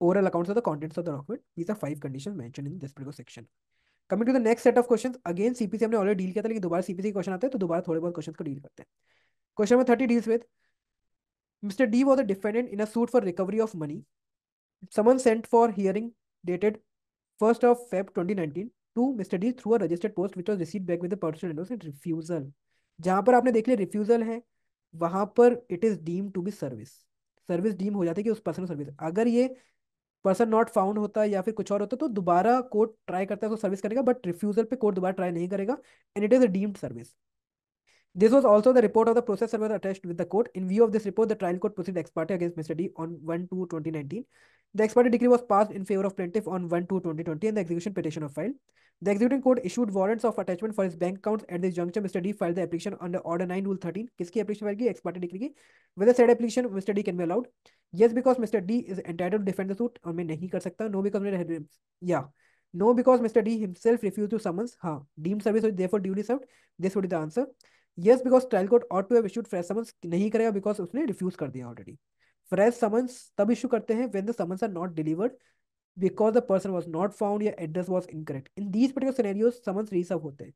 A: overall accounts of the contents of the document. These are five conditions mentioned in this particular section. Coming to the next set of question again CPC हमने already deal किया था लेकिन दोबारा CPC question आते हैं तो दोबारा थोड़े बहुत क्वेश्चन को डील करते हैं question number thirty deals with Mr D was a defendant in a suit for recovery of money summon sent for hearing dated first of Feb twenty two Mr D through a registered post which was receive back with person and refusal जहाँ पर आपने देख लिया refusal है वहां पर it is deem to be service service deem हो जाती है कि उस पर्सन को सर्विस अगर ये पर्सन नॉट फाउंड होता है या फिर कुछ और होता है तो दोबारा कोर्ट ट्राई करता है उसको सर्विस करेगा बट रिफ्यूजल पे कोर्ट दोबारा ट्राई नहीं करेगा and it is a deemed service This was also the report of the process server attached with the court. In view of this report, the trial court proceeded ex parte against Mr. D on 1 2 2019. The ex parte decree was passed in favor of plaintiff on 1 2 2020 and the execution petition of file. The executing court issued warrants of attachment for his bank accounts. At this juncture, Mr. D filed the application under Order 9 Rule 13. Kiski application file ki ex parte decree ki. Whether said application Mr. D can be allowed? Yes, because Mr. D is entitled to defend the suit Or may नहीं कर सकता. No, because Mr. Yeah. No, because Mr. D himself refused to summons. हाँ. Deemed service was therefore duly served. This would be the answer. Yes because trial court ought to have issued fresh summons नहीं करेगा because उसने refuse कर दिया already fresh summons तब issue करते हैं when the summons are not delivered because the person was not found या address was incorrect in these particular scenarios summons reserve होते हैं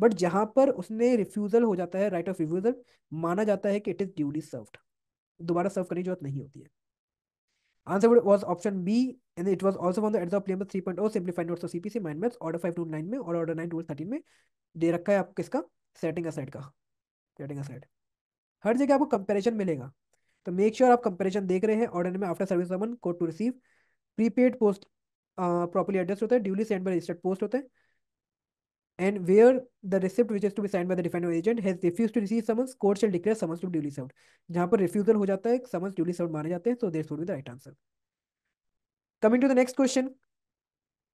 A: बट जहाँ पर उसने रिफ्यूजल हो जाता है राइट ऑफ रिफ्यूजल माना जाता है कि इट इज ड्यूली सर्व्ड दोबारा सर्व करने की जरूरत नहीं होती है answer would was option B and it was also from the ads of प्लेबस 3.0 simplified notes of CPC mind maps order 529 में और ऑर्डर नाइन टू थर्टीन में दे रखा है आपको किसका सेटिंग असाइड का सेटिंग साइड हर जगह आपको कंपेरिजन मिलेगा तो मेक श्योर sure आप कंपेरिजन देख रहे हैं ऑर्डर में after service summon code to receive prepaid post properly address होता है duly send by registered post होते हैं and where the receipt which is to be send by the defender agent has refuse to receive summons court shall declare summons to duly serve जहाँ पर refusal हो जाता है summons duly सर्व माने जाते हैं तो there should with right answer coming to the next question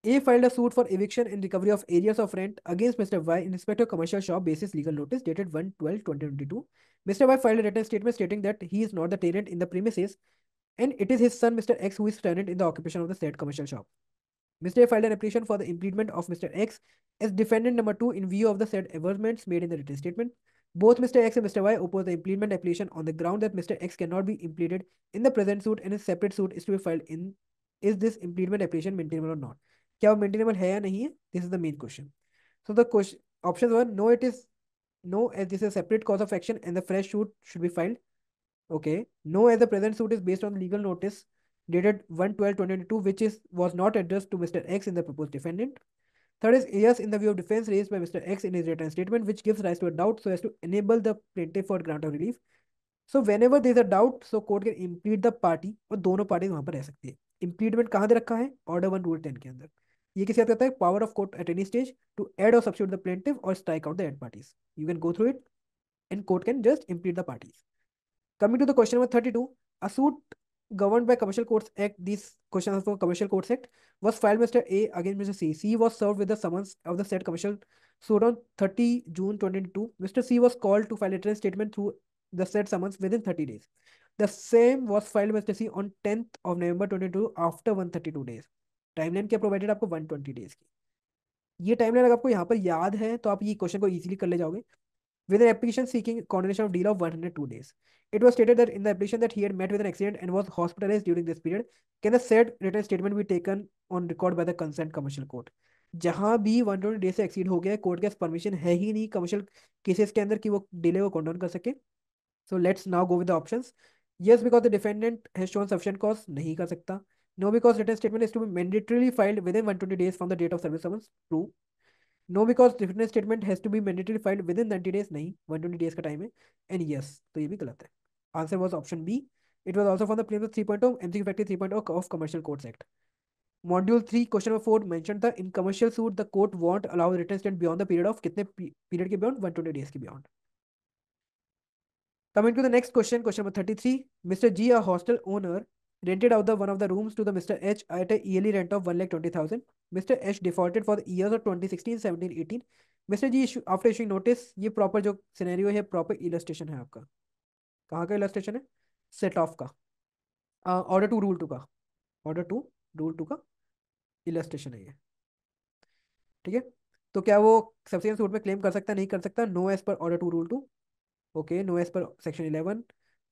A: A filed a suit for eviction and recovery of areas of rent against Mr. Y in respect of commercial shop basis legal notice dated 1-12-2022. Mr. Y filed a written statement stating that he is not the tenant in the premises and it is his son Mr. X who is tenant in the occupation of the said commercial shop. Mr. A filed an application for the imprisonment of Mr. X as defendant number 2 in view of the said averments made in the written statement. Both Mr. X and Mr. Y oppose the imprisonment application on the ground that Mr. X cannot be impleaded in the present suit and a separate suit is to be filed in is this imprisonment application maintainable or not. क्या वो maintainable है या नहीं है this is the main question so the question option one no it is no as this separate cause of action and the fresh suit should be filed okay no as the present suit is based on legal notice dated one twelve twenty two which is was not address to Mr X in the propose defendant third is arise in the view of defence raise by mister X in his return statement which gives rise to a doubt so as to enable the प्लेटे for grant of relief so whenever there a doubt so court can implead the party और दोनों party वहाँ पर रह सकती है इम्पीटमेंट कहाँ दे रखा है ऑर्डर वन रूल टेन के अंदर The किसे याद करता है power of court at any stage to add or substitute the plaintiff or strike out the add parties you can and court can just impede the parties. Coming to the question number 32, a suit governed by Commercial Courts Act, these questions for Commercial Courts Act, was filed by Mr. A against Mr. C. C was served with the summons of the said commercial So on 30 June 2022. Mr. C was called to file a written statement through the said summons within 30 days. The same was filed Mr. C on 10th of November 22 after 132 days. Timeline क्या provided आपको 120 days की ये timeline अगर आपको यहाँ पर याद है तो आप ये क्वेश्चन को इजीली कर ले जाओगे with an application seeking condonation of delay of 102 days it was stated in the application that he met with an accident and was hospitalised during this period can the said written statement be taken on record by the concerned commercial court जहाँ भी one twenty days से exceed हो गया है court के permission है ही नहीं commercial cases के अंदर कि वो डिले को कॉन्डाउन कर सके so let's now go with the options because the defendant has shown sufficient cause नहीं कर सकता No because return statement is to be mandatorily filed within 120 days from the date of service summons. True. No because return statement has to be mandatory filed within 90 days नहीं 120 days का time है and yes तो ये भी गलत है answer was option B it was also from the प्लेन of 3.0 MCQ factory 3.0 of commercial courts act module 3 question number 4 mention था in commercial suit the court won't allow return statement beyond the period of कितने period के beyond 120 days के beyond Coming to the next question, question number 33. Mr. G, a hostel owner, rented out the one of the rooms to the Mr. H at a yearly rent of 1,20,000. Mr. H defaulted for year of twenty 2016, 17, eighteen Mr G issue after issuing notice ये proper जो scenario है proper illustration है आपका कहाँ का illustration है set off का order two rule two का ऑर्डर टू रूल टू का इलस्ट्रेशन है ये ठीक है तो क्या वो सब्सिडेंस रूट में क्लेम कर सकता नहीं कर सकता no as per order two rule two okay no as पर section eleven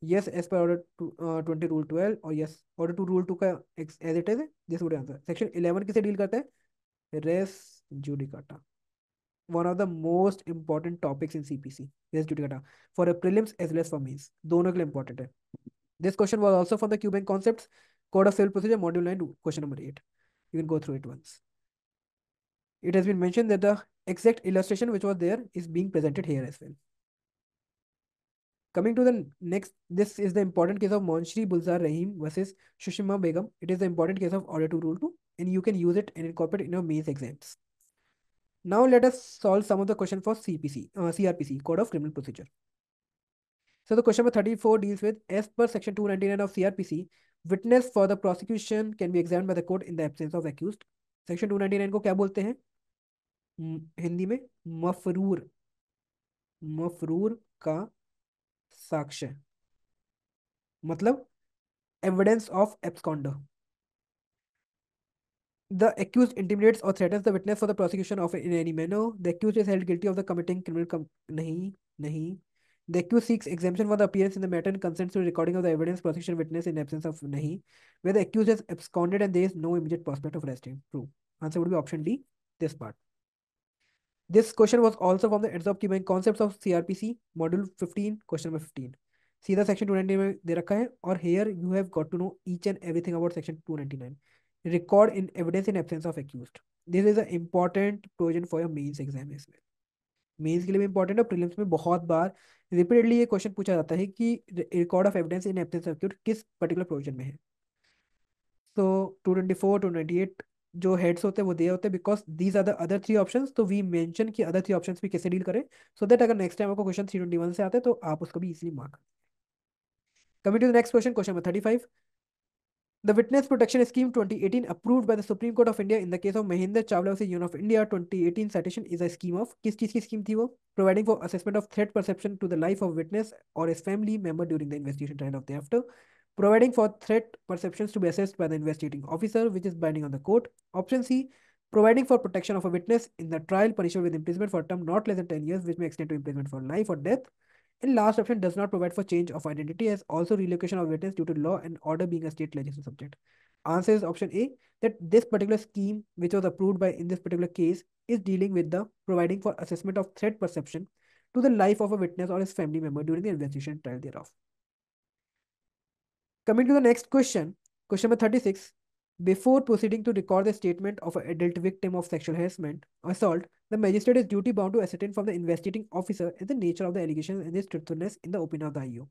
A: yes as per order to, uh, 20 rule 12 और yes order to rule 2 का as it is this would answer section 11 किसे deal करता है res judicata one of the most important topics in CPC res judicata for a prelims as well as for mains दोनों के लिए important है this question was also from the Q-Bank concepts code of civil procedure module 9 question number 8 you can go through it once it has been mentioned that the exact illustration which was there is being presented here as well Coming to the next, this is the important case of Monshri Bulzar Rahim versus Shushma Begum. It is the important case of order 2 rule 2 and you can use it and incorporate in your mains exams. Now let us solve some of the question for CPC, uh, CRPC, Code of Criminal Procedure. So the question number 34 deals with as per section 299 of CRPC, witness for the prosecution can be examined by the court in the absence of accused. Section 299 को क्या बोलते हैं हिंदी में मफरूर मफरूर का साक्ष्य मतलब evidence of absconder the accused intimidates or threatens the witness for the prosecution of in any manner the accused is held guilty of the committing criminal com nahi nahi the accused seeks exemption for the appearance in the matter and consents to recording of the evidence prosecution witness in absence of nahi where the accused has absconded and there is no immediate prospect of arresting. true answer would be option d this part This question was also from the Adsoft की concepts of CRPC module 15 question number 15 सीधा section 290 में दे रखा है और here you have got to know each and everything about section 299 record in evidence in absence of accused this is a important provision for your mains exam इसमें mains के लिए भी इंपॉर्टेंट है प्रीलिम्स में बहुत बार रिपीटेडली ये question पूछा जाता है कि record of evidence in absence of accused किस पर्टिकुलर प्रोजन में है so two twenty four to eight जो हेड्स होते हैं वो दिए होते हैं because these are the other three option तो वी मैंशन की अदर थ्री ऑप्शन भी कैसे डील करें सो so देट अगर नेक्स्ट टाइम आपको क्वेश्चन थ्री ट्वेंटी वन से आते तो आप उसको भी easily mark coming to the next question question thirty five the witness protection scheme twenty eighteen approve by the supreme court of India in the case of Mahendra Chawla Union of India twenty eighteen citation is a scheme of किस चीज की scheme थी वो providing for assessment of threat perception to the life of witness और इस family member during the investigation time of the after providing for threat perceptions to be assessed by the investigating officer, which is binding on the court. Option C, providing for protection of a witness in the trial punishable with imprisonment for a term not less than 10 years, which may extend to imprisonment for life or death. And last option does not provide for change of identity as also relocation of witness due to law and order being a state legislative subject. Answer is option A that this particular scheme, which was approved by in this particular case, is dealing with the providing for assessment of threat perception to the life of a witness or his family member during the investigation trial thereof. Coming to the next question, question number 36. Before proceeding to record the statement of an adult victim of sexual harassment, assault, the magistrate is duty bound to ascertain from the investigating officer the nature of the allegations and its truthfulness in the opinion of the IU.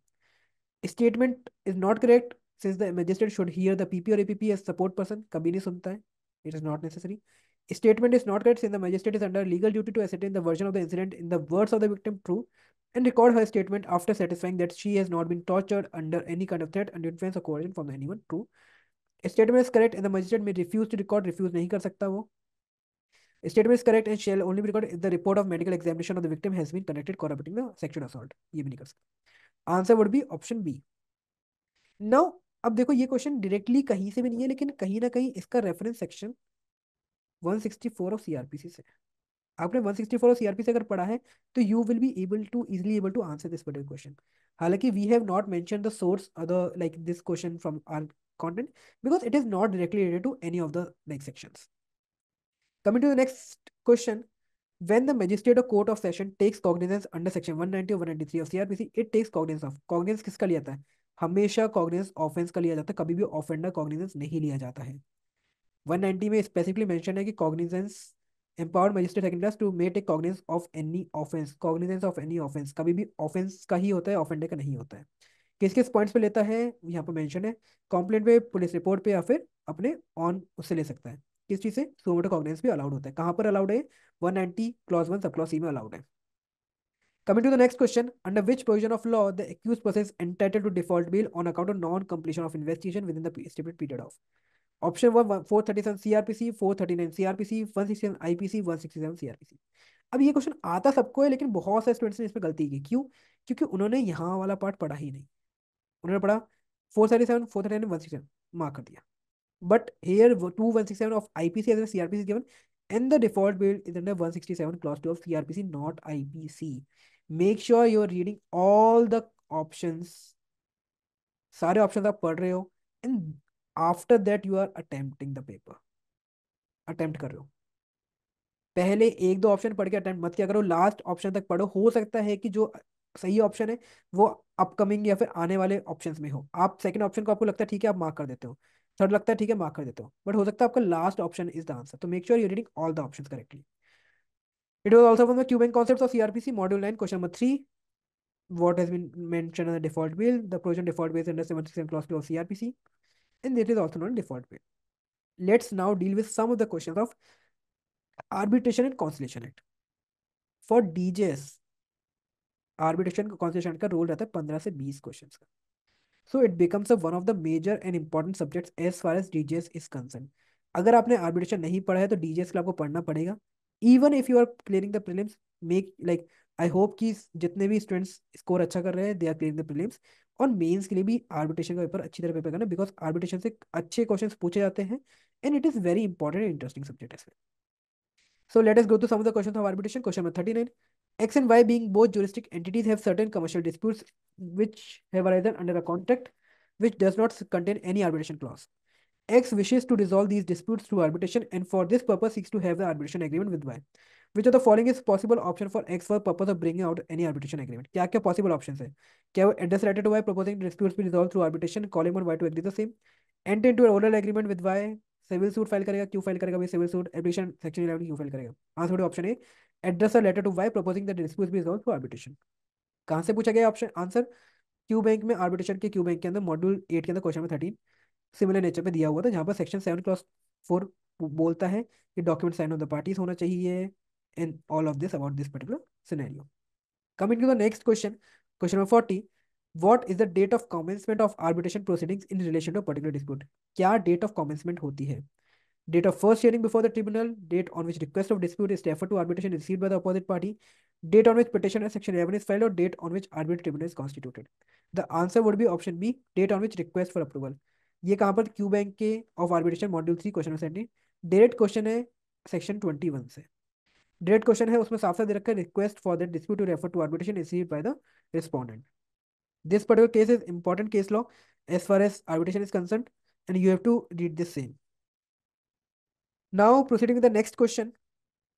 A: A statement is not correct since the magistrate should hear the PP or APP as support person. कभी नहीं सुनता है. It is not necessary. statement is not correct since the magistrate is under legal duty to ascertain the version of the incident in the words of the victim true and record her statement after satisfying that she has not been tortured under any kind of threat under influence or coercion from anyone true A statement is correct and the magistrate may refuse to record refuse nahi kar sakta wo. A statement is correct and shall only be recorded if the report of medical examination of the victim has been connected corroborating the sexual assault Ye bhi nahi kar sakta. Answer would be option B. Now, अब देखो ये question directly कहीं से भी नहीं है लेकिन कहीं ना कहीं इसका reference section one sixty four of C से आपने 164 और सीआरपी से अगर पढ़ा है तो you will be able to easily able to answer this particular question हालांकि we have not mention the source और the like this question from our content because it is not directly related to any of the next sections. Coming to the next question, when the magistrate or court of session takes cognizance under section 190 or 193 of CRPC, it takes cognizance of. Cognizance किसका लिया जाता है हमेशा cognizance offense का लिया जाता है कभी भी offender cognizance नहीं लिया जाता है वन नाइनटी में स्पेसिफिकली मैंशन है कि cognizance empowered magistrate second class to may take cognizance of any offence cognizance of any offence कभी भी ऑफेंस का ही होता है ऑफेंडर का नहीं होता है किस किस पॉइंट्स पे लेता है यहाँ पर मैंशन है कंप्लेंट पे पुलिस रिपोर्ट पे या फिर अपने ऑन उससे ले सकता है किस चीज़ से सुमोटो कॉग्निजेंस भी अलाउड होता है कहाँ पर अलाउड है one ninety clause one sub clause C में अलाउड है Coming to the next question, under which provision of law the accused person is entitled to default bail on account of non-completion of investigation within the stipulated period of? Option one four thirty seven C R P C four thirty nine C R P C one sixty seven I P C one sixty seven C R P C अब ये question आता सबको है लेकिन बहुत सारे students ने इसमें गलती की क्यों क्योंकि उन्होंने यहाँ वाला पार्ट पढ़ा ही नहीं उन्होंने पढ़ा four thirty seven four thirty nine one sixty seven mark कर दिया but here two one six seven of I P C as C R P C given and the default is under one sixty seven clause two of C R P C not I P C make sure you are reading all the option सारे option आप पढ़ रहे हो and after that you are attempting the paper attempt कर रहे हो पहले एक दो ऑप्शन पढ़ के अटेम्प्ट मत किया करो लास्ट ऑप्शन तक पढ़ो हो सकता है कि जो सही ऑप्शन है वो अपकमिंग या फिर आने वाले ऑप्शंस में हो आप सेकंड ऑप्शन को आपको लगता है ठीक है आप मार्क कर देते हो थर्ड लगता है ठीक है मार्क कर देते हो बट हो सकता है आपका last option is the answer तो make sure you reading all the option correctly it was also for the cubing concept of CrPC module nine question number three what has been मैं default bail the provision default provision default bill is under 76 and and that is also known default way. Let's now deal with some of the questions of Arbitration and Conciliation Act. For DJS arbitration constitution का role रहता है पंद्रह से बीस question का so it becomes one of the major and important subjects as far as DJS is concern अगर आपने arbitration नहीं पढ़ा है तो डीजेस के लिए आपको पढ़ना पड़ेगा even if you are clearing the prelims make like I hope कि जितने भी स्टूडेंट्स स्कोर अच्छा कर रहे हैं they are clearing the prelims और मेंस के लिए भी आर्बिट्रेशन का पेपर अच्छी तरह पेपर करना बिकॉज आर्बिट्रेशन से अच्छे क्वेश्चन पूछे जाते हैं and it is very important and interesting subject इसमें So let us go to some of the questions of arbitration. Question number 39. X and Y being both juristic entities have certain commercial disputes which have arisen under a contract which does not contain any arbitration clause. X wishes to resolve these disputes through arbitration and for this purpose seeks to have the arbitration agreement with Y. Which are the following is possible option for X for purpose of bring out any arbitration agreement क्या क्या possible option है क्या वो address written Y proposing disputes be resolve through arbitration calling on Y to agree the same and into oral agreement with Y civil suit file करेगा क्यों file करेगा civil suit application section eleven क्यों file करेगा answer option A address और letter to Y proposing the dispute be resolve through arbitration कहाँ से पूछा गया ऑप्शन आंसर क्यू बैंक में आर्बिटेशन के क्यू बैंक के अंदर मॉड्यूल एट के अंदर क्वेश्चन थर्टीन सिमिलर नेचर में दिया हुआ था जहाँ पर सेक्शन सेवन क्लॉस फोर बोलता है कि document sign of the parties होना चाहिए in all of this about this particular scenario. Coming to the next question, question number 40. What is the date of commencement of arbitration proceedings in relation to a particular dispute? क्या date of commencement होती है Date of first hearing before the tribunal, date on which request of dispute is referred to arbitration is received by the opposite party, date on which petition and section 11 is filed, or date on which arbitral tribunal is constituted. The answer would be option B, date on which request for approval. ये कहाँ पर Q bank के arbitration module module question. Question set ने direct question है section twenty one से direct question है उसमें साफ साफ दे रखा है request for that dispute to refer to arbitration receive by the respondent this particular case is important case law as far as arbitration is concern and you have to read this same now proceeding with the next question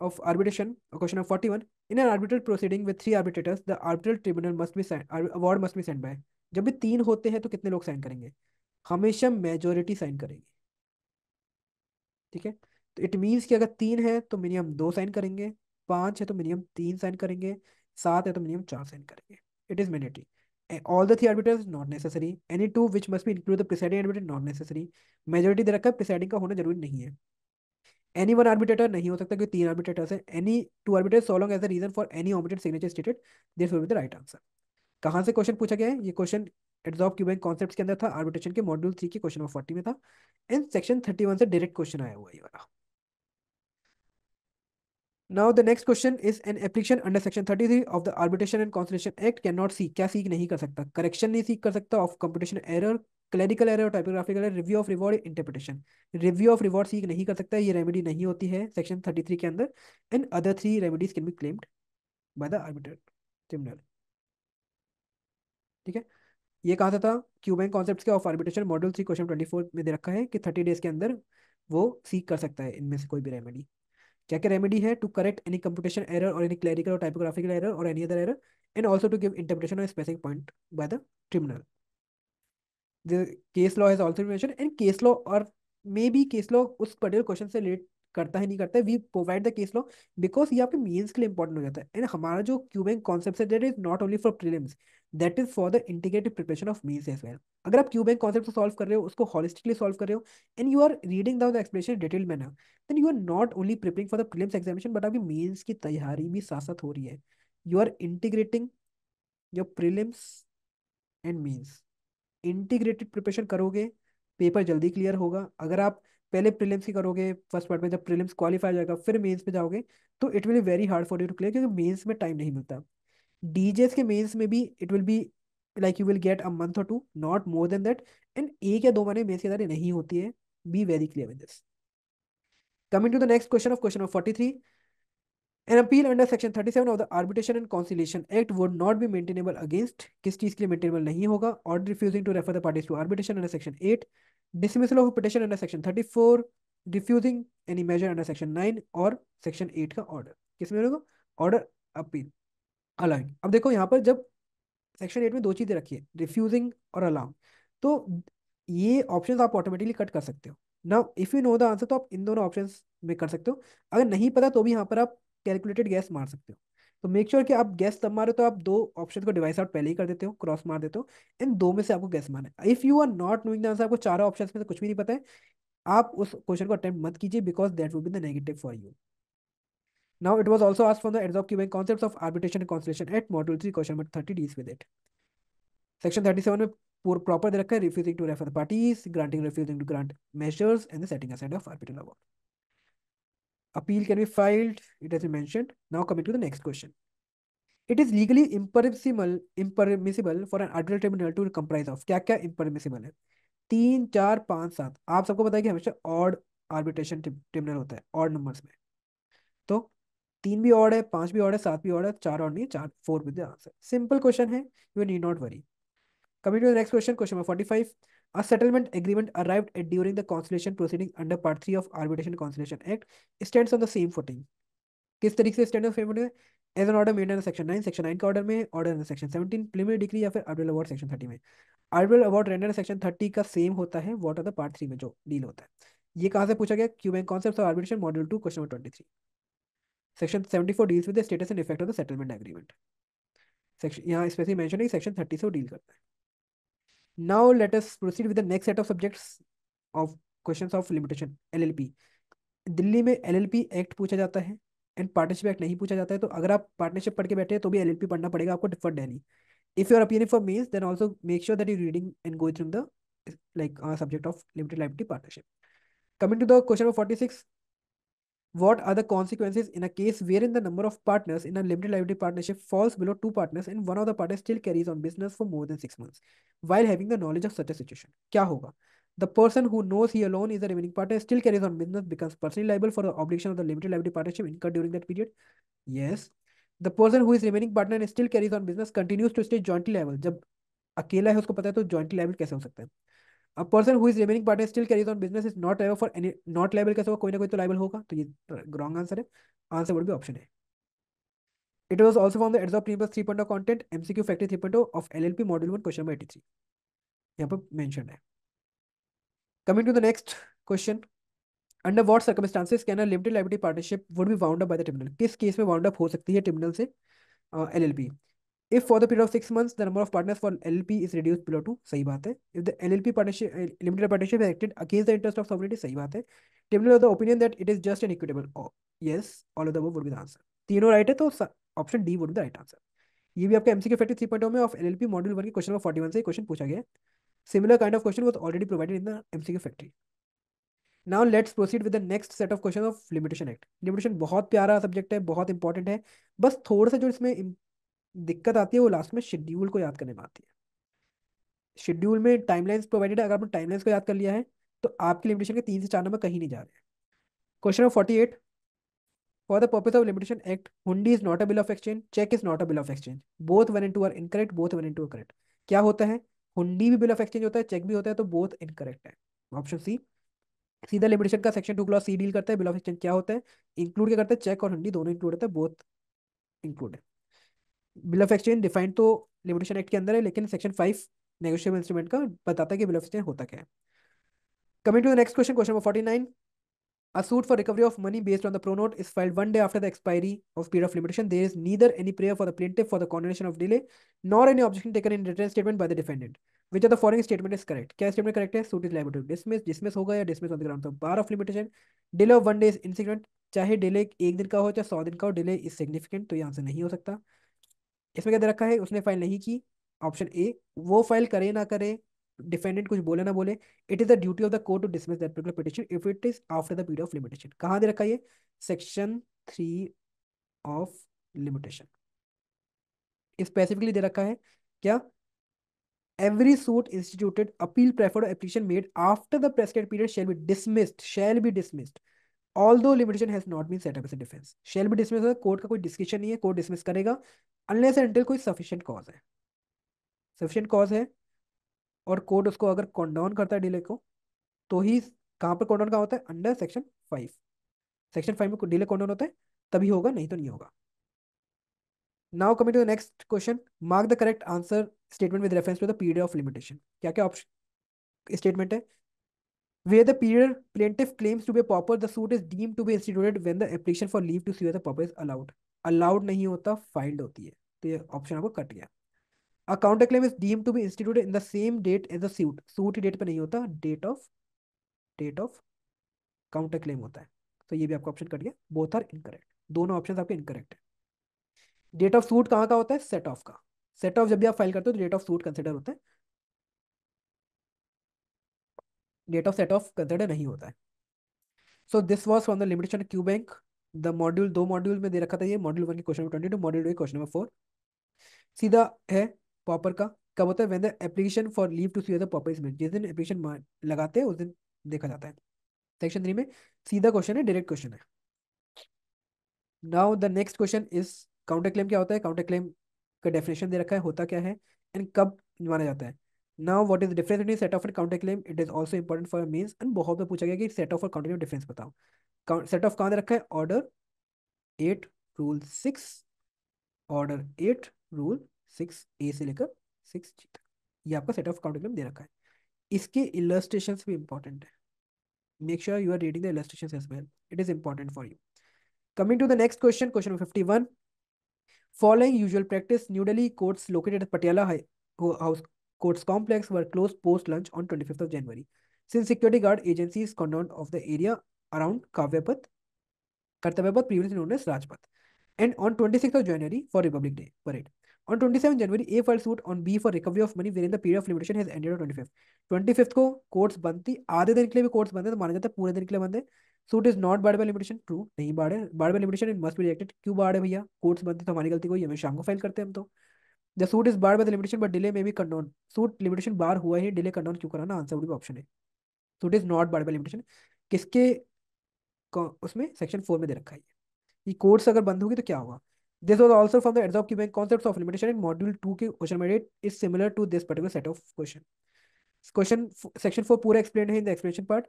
A: of arbitration, a question of 41. In an arbitral proceeding with three arbitrators, the arbitral tribunal must be signed, award must be signed by. jab bhi teen hote hain to kitne log sign karenge hamesha majority sign karenge theek hai तो it means कि अगर तीन है तो minimum दो sign करेंगे पाँच है तो मिनिमम तीन साइन करेंगे सात है तो मिनिमम चार साइन करेंगे it is mandatory all the three arbiters not necessary any two which must be include the presiding arbiter not necessary majority दे रखा है प्रिसाइडिंग का होना जरूरी नहीं है एनी वन आर्बिटेटर नहीं हो सकता क्योंकि तीन आर्बिटेटर्स है any two arbiter so long as a reason for any omitted signature stated this will be the right answer कहाँ से क्वेश्चन पूछा गया है ये क्वेश्चन एड्सॉर्ब क्यूबैंक कॉन्सेप्ट के अंदर था आर्बिटेशन के मॉड्यूल थ्री के क्वेश्चन नंबर फोर्टी में था एंड सेक्शन थर्टी वन से डायरेक्ट क्वेश्चन आया हुआ ये वाला now the next question is an application under section thirty three of the arbitration and conciliation act can not seek क्या seek नहीं कर सकता करेक्शन नहीं सीख कर सकता of computation error clerical error typographical error review of award interpretation review of award seek नहीं कर सकता ये रेमेडी नहीं होती है सेक्शन थर्टी थ्री के अंदर and other three remedies can be claimed by the arbitral tribunal ठीक है ये कहा था, Q bank concept of arbitration module three question twenty four में दे रखा है कि थर्टी डेज के अंदर वो सीख कर सकता है इनमें से कोई भी रेमेडी क्या क्या रेमेडी है to correct any computation error और एनी क्लरिकल और टाइपोग्राफिकल एरर और any other error and also to give interpretation of specific point by the tribunal the case law law also mention and case law और may be case law उस particular question से relate करता है नहीं करता we provide the case law because ये आपके mains के लिए इंपॉर्टेंट हो जाता है एंड हमारा जो क्यूबिंग कॉन्सेप्ट है that is not only for prelims that is for the integrated preparation of mains as well अगर आप क्यूबैंक कॉन्सेप्ट को सॉल्व कर रहे हो उसको हॉलिस्टिकली सॉल्व कर रहे हो and you are reading down the explanation detail manner then you are not only preparing for the prelims examination but अभी मीन्स की तैयारी भी साथ साथ हो रही है you are integrating your prelims and mains integrated preparation करोगे पेपर जल्दी क्लियर होगा अगर आप पहले प्रीलिम्स की करोगे फर्स्ट पार्ट में जब प्रीलिम्स क्वालिफाई जाएगा फिर मेंस में जाओगे तो it will very hard for you to clear क्योंकि मेंस में टाइम नहीं मिलता डीजेस के मेन्स में भी it will be like you will get a month or two not more than that and एक या दो महीने मेन्स के अंदर नहीं होती है be very clear with this coming to the next question of question forty three an appeal under section thirty of the arbitration and conciliation act would not be maintainable against किस चीज के लिए maintainable नहीं होगा order refusing to refer the parties to arbitration under section eight dismissal of petition under section thirty four refusing any measure under section nine और section का order किस होगा ऑर्डर अपील अलाउड अब देखो यहाँ पर जब सेक्शन एट में दो चीज़ें रखी है रिफ्यूजिंग और अलाउ तो ये ऑप्शन आप ऑटोमेटिकली कट कर सकते हो ना if you know the answer तो आप इन दोनों ऑप्शन में कर सकते हो अगर नहीं पता तो भी यहाँ पर आप कैलकुलेटेड गैस मार सकते हो तो मेक श्योर sure कि आप गैस तब मारो तो आप दो ऑप्शन को डिवाइस आउट पहले ही कर देते हो क्रॉस मार देते हो इन दो में से आपको गैस मारना है if you are not knowing the answer आपको चारों ऑप्शन में से कुछ भी नहीं पता है आप उस क्वेश्चन को अटेम्प्ट मत कीजिए because that will be the negative for you Now it was also asked from the Adzov-Kuban concepts of arbitration and conciliation at module 3 question number 30 deals with it. Section 37 में पूर proper दे रखा है refusing to refer parties granting refusing to grant measures and the setting aside of arbitral award appeal can be filed it has been mentioned now coming to the next question it is legally impermissible impermissible for an arbitral tribunal to comprise of क्या क्या impermissible है तीन चार पांच सात आप सबको पता कि हमेशा odd arbitration tribunal होता है odd numbers में तो तीन भी ऑड है पांच भी ऑड है सात भी ऑड है चार ऑड नहीं चार four with answer simple question है you need not worry coming to the next question question number 45 a settlement agreement arrived at during the conciliation proceeding under part 3 of arbitration conciliation act stands on the same footing किस तरीके से stand of payment as an order made under section 9 section 9 का order में order under section 17 preliminary decree या फिर arbitral award section 30 में arbitral award render section 30 का same होता है व्हाट आर द पार्ट 3 में जो डील होता है ये कहाँ से पूछा गया Q bank concepts of arbitration module 2 question number 23 section seventy four deals with the status and effect of the settlement agreement section यहाँ स्पेसिफिक मेंशन है सेक्शन थर्टी से डील करते हैं now let us proceed with the next set of subjects of questions of limitation LLP Delhi में LLP act पूछा जाता है and partnership act नहीं पूछा जाता है तो अगर आप पार्टनरशिप पढ़ के बैठे हैं तो भी एलएलपी पढ़ना पड़ेगा आपको differently if you are appearing for mains then also make sure that you reading and going through the like subject of limited limited partnership coming to the question question forty six What are the consequences in a case wherein the number of partners in a limited liability partnership falls below two partners and one of the partners still carries on business for more than six months while having the knowledge of such a situation? Kya hoga? The person who knows he alone is the remaining partner still carries on business becomes personally liable for the obligation of the limited liability partnership incurred during that period. Yes. The person who is remaining partner and still carries on business continues to stay jointly liable. जब अकेला है उसको पता है तो jointly liable कैसे हो सकता है? A person who is remaining partner still carries on business is not liable for any not liable कैसे होगा कोई ना कोई तो लाइबल होगा तो ये रॉन्ग आंसर है आंसर वुड भी ऑप्शन है it was also from the ads Edzob premium three point content M C Q factory three point of L L P model one question number eighty three यहाँ पर mention है coming to the next question under what circumstances can limited liability partnership would be wound up by the tribunal किस case में wound up हो सकती है tribunal से L L P if for the period of six months the number of partners for L P is reduce below two सही बात है if the L L P partnership limited partnership acted against the interest of sovereignty सही बात है table of the opinion that it is just an equitable yes all of the would be the answer तीनों right है तो option D would the right answer ये भी आपका MCQ factor three point में of L P model one के question forty one से question पूछा गया similar kind of question was already provided in the MCQ factory now let's proceed with the next set of question of limitation act limitation बहुत प्यारा subject है बहुत important है बस थोड़ा सा जो इसमें दिक्कत आती है वो लास्ट में शेड्यूल को याद करने में आती है शेड्यूल में टाइमलाइंस प्रोवाइडेड है अगर आपने टाइमलाइंस को याद कर लिया है तो आपकी लिमिटेशन के तीन से चार नंबर कहीं नहीं जा रहे question number forty eight for the purpose of limitation act hundi is not a bill of exchange cheque is not a bill of exchange both one and two are incorrect both one and two correct क्या होता है हुंडी भी bill of exchange होता है check भी होता है तो बोथ इनकरेक्ट है ऑप्शन सी सीधा लिमिटेशन का section two clause C deal करता है बिल ऑफ एक्सचेंज क्या होता है इंक्लूड क्या करता है चेक और हंडी दोनों इंक्लूड होता है बोथ इंक्लूड है बिल ऑफ एक्सचेंज डिफाइंड तो लिमिटेशन एक्ट के अंदर है लेकिन सेक्शन फाइव नेगोशियबल इंस्ट्रूमेंट का बताता है कि बिल ऑफ एक्सचेंज होता क्या है coming to the next question question number forty nine A suit for recovery of money based on the pro note is filed one day after the expiry of period of limitation. There is neither any prayer for the plaintiff for the condemnation of delay, nor any objection taken in written statement by the defendant. Which of the following statement is correct? क्या statement correct है? Suit is liable to dismiss. Dismiss होगा या dismiss on the ground. तो bar of limitation, delay of one day is insignificant. चाहे delay एक दिन का हो चाहे सौ दिन का हो, delay is significant. तो ये आंसर नहीं हो सकता. इसमें क्या दे रखा है उसने फाइल नहीं की ऑप्शन ए वो फाइल करे ना करे डिफेंडेंट कुछ बोले ना बोले it is the duty of the court to dismiss that particular petition if it is after the period of limitation कहां दे रखा है ये सेक्शन 3 ऑफ लिमिटेशन स्पेसिफिकली दे रखा है क्या every suit instituted appeal preferred or application made after the prescribed period shall be dismissed shall be dismissed although limitation has not been set up as a defence shall भी dismiss होगा court का कोई discussion नहीं है court dismiss करेगा unless until कोई sufficient cause है sufficient cause है और कोर्ट उसको अगर कॉन्डाउन करता है डिले को तो ही कहाँ पर कॉन्डाउन कहाँ होता है under section five section five में डिले कॉन्डाउन होता है तभी होगा नहीं तो नहीं होगा now coming to the next question mark the correct answer statement with reference to the period of limitation क्या क्या ऑप्शन स्टेटमेंट है where the period plaintiff claims to be a pauper the suit is deemed to be instituted when the application for leave to sue the a pauper is allowed allowed nahi hota filed hoti hai to ye option आपको cut gaya A counter claim is deemed to be instituted in the same date as the suit. Suit ki date pe nahi hota date of date of counter claim hota hai तो so ये भी आपका option cut गया both are incorrect दोनों option आपके incorrect है date of suit कहाँ का होता है सेट ऑफ का सेट ऑफ जब भी आप फाइल करते हो तो डेट ऑफ सूट कंसिडर होता है date of set off consider नहीं होता है so this was from the limitation Q bank the module दो मॉड्यूल में दे रखा था ये मॉड्यूल वन के question twenty two module question number four सीधा है पॉपर का कब होता है when the application for leave to sue the pauper is जिस दिन एप्लीकेशन लगाते हैं उस दिन देखा जाता है सेक्शन थ्री में सीधा क्वेश्चन है डायरेक्ट क्वेश्चन है now the next question is counter claim क्या होता है काउंटर क्लेम का डेफिनेशन दे रखा है होता क्या है एंड कब माना जाता है now what is difference between set off and counter claim it is also important for mains and बहुत में पूछा गया कि सेट ऑफ और काउंटर क्लेम डिफरेंस बताओ सेट ऑफ कहाँ रखा है order eight rule six order eight rule six A से लेकर सिक्स जी तक ये आपका सेट ऑफ काउंटर क्लेम दे रखा है इसके इलस्ट्रेशन भी इंपॉर्टेंट है make sure you are reading the illustration as well it is important for you coming to the next question question number fifty one Following usual practice, New Delhi courts located at Patiala House Courts complex were closed post lunch on 25th of January. Since security guard agencies condoned of the area around Kavyapath, Kartavyapath, previously known as Rajpath, and on 26th of January for Republic Day parade. On 27 January, A filed suit on B for recovery of money wherein the period of limitation has ended on 25th. 25th ko courts बंद थी आधे दिन के लिए भी courts बंद है तो माना जाता है पूरे दिन के लिए बंद है suit is not barred by limitation true नहीं बार्ड है barred by limitation it must be rejected क्यों बार्ड है भैया कोर्ट्स बंद थी तो हमारी गलती कोई हमें शाम को फाइल करते हैं the suit is bar by the limitation but delay में भी कंडोन सूट लिमिटेशन बार हुआ ही डिले कंडोन क्यों कराना आंसर वुड भी ऑप्शन है suit is not bar by limitation किसके उसमें सेक्शन फोर में दे रखा है ये कोर्स अगर बंद होगी तो क्या होगा this was also from the Edzob Q bank concept of limitation in module two के क्वेश्चन मेडेट is similar to this particular set of question question section four पूरा एक्सप्लेन है इन द एक्सप्लेन पार्ट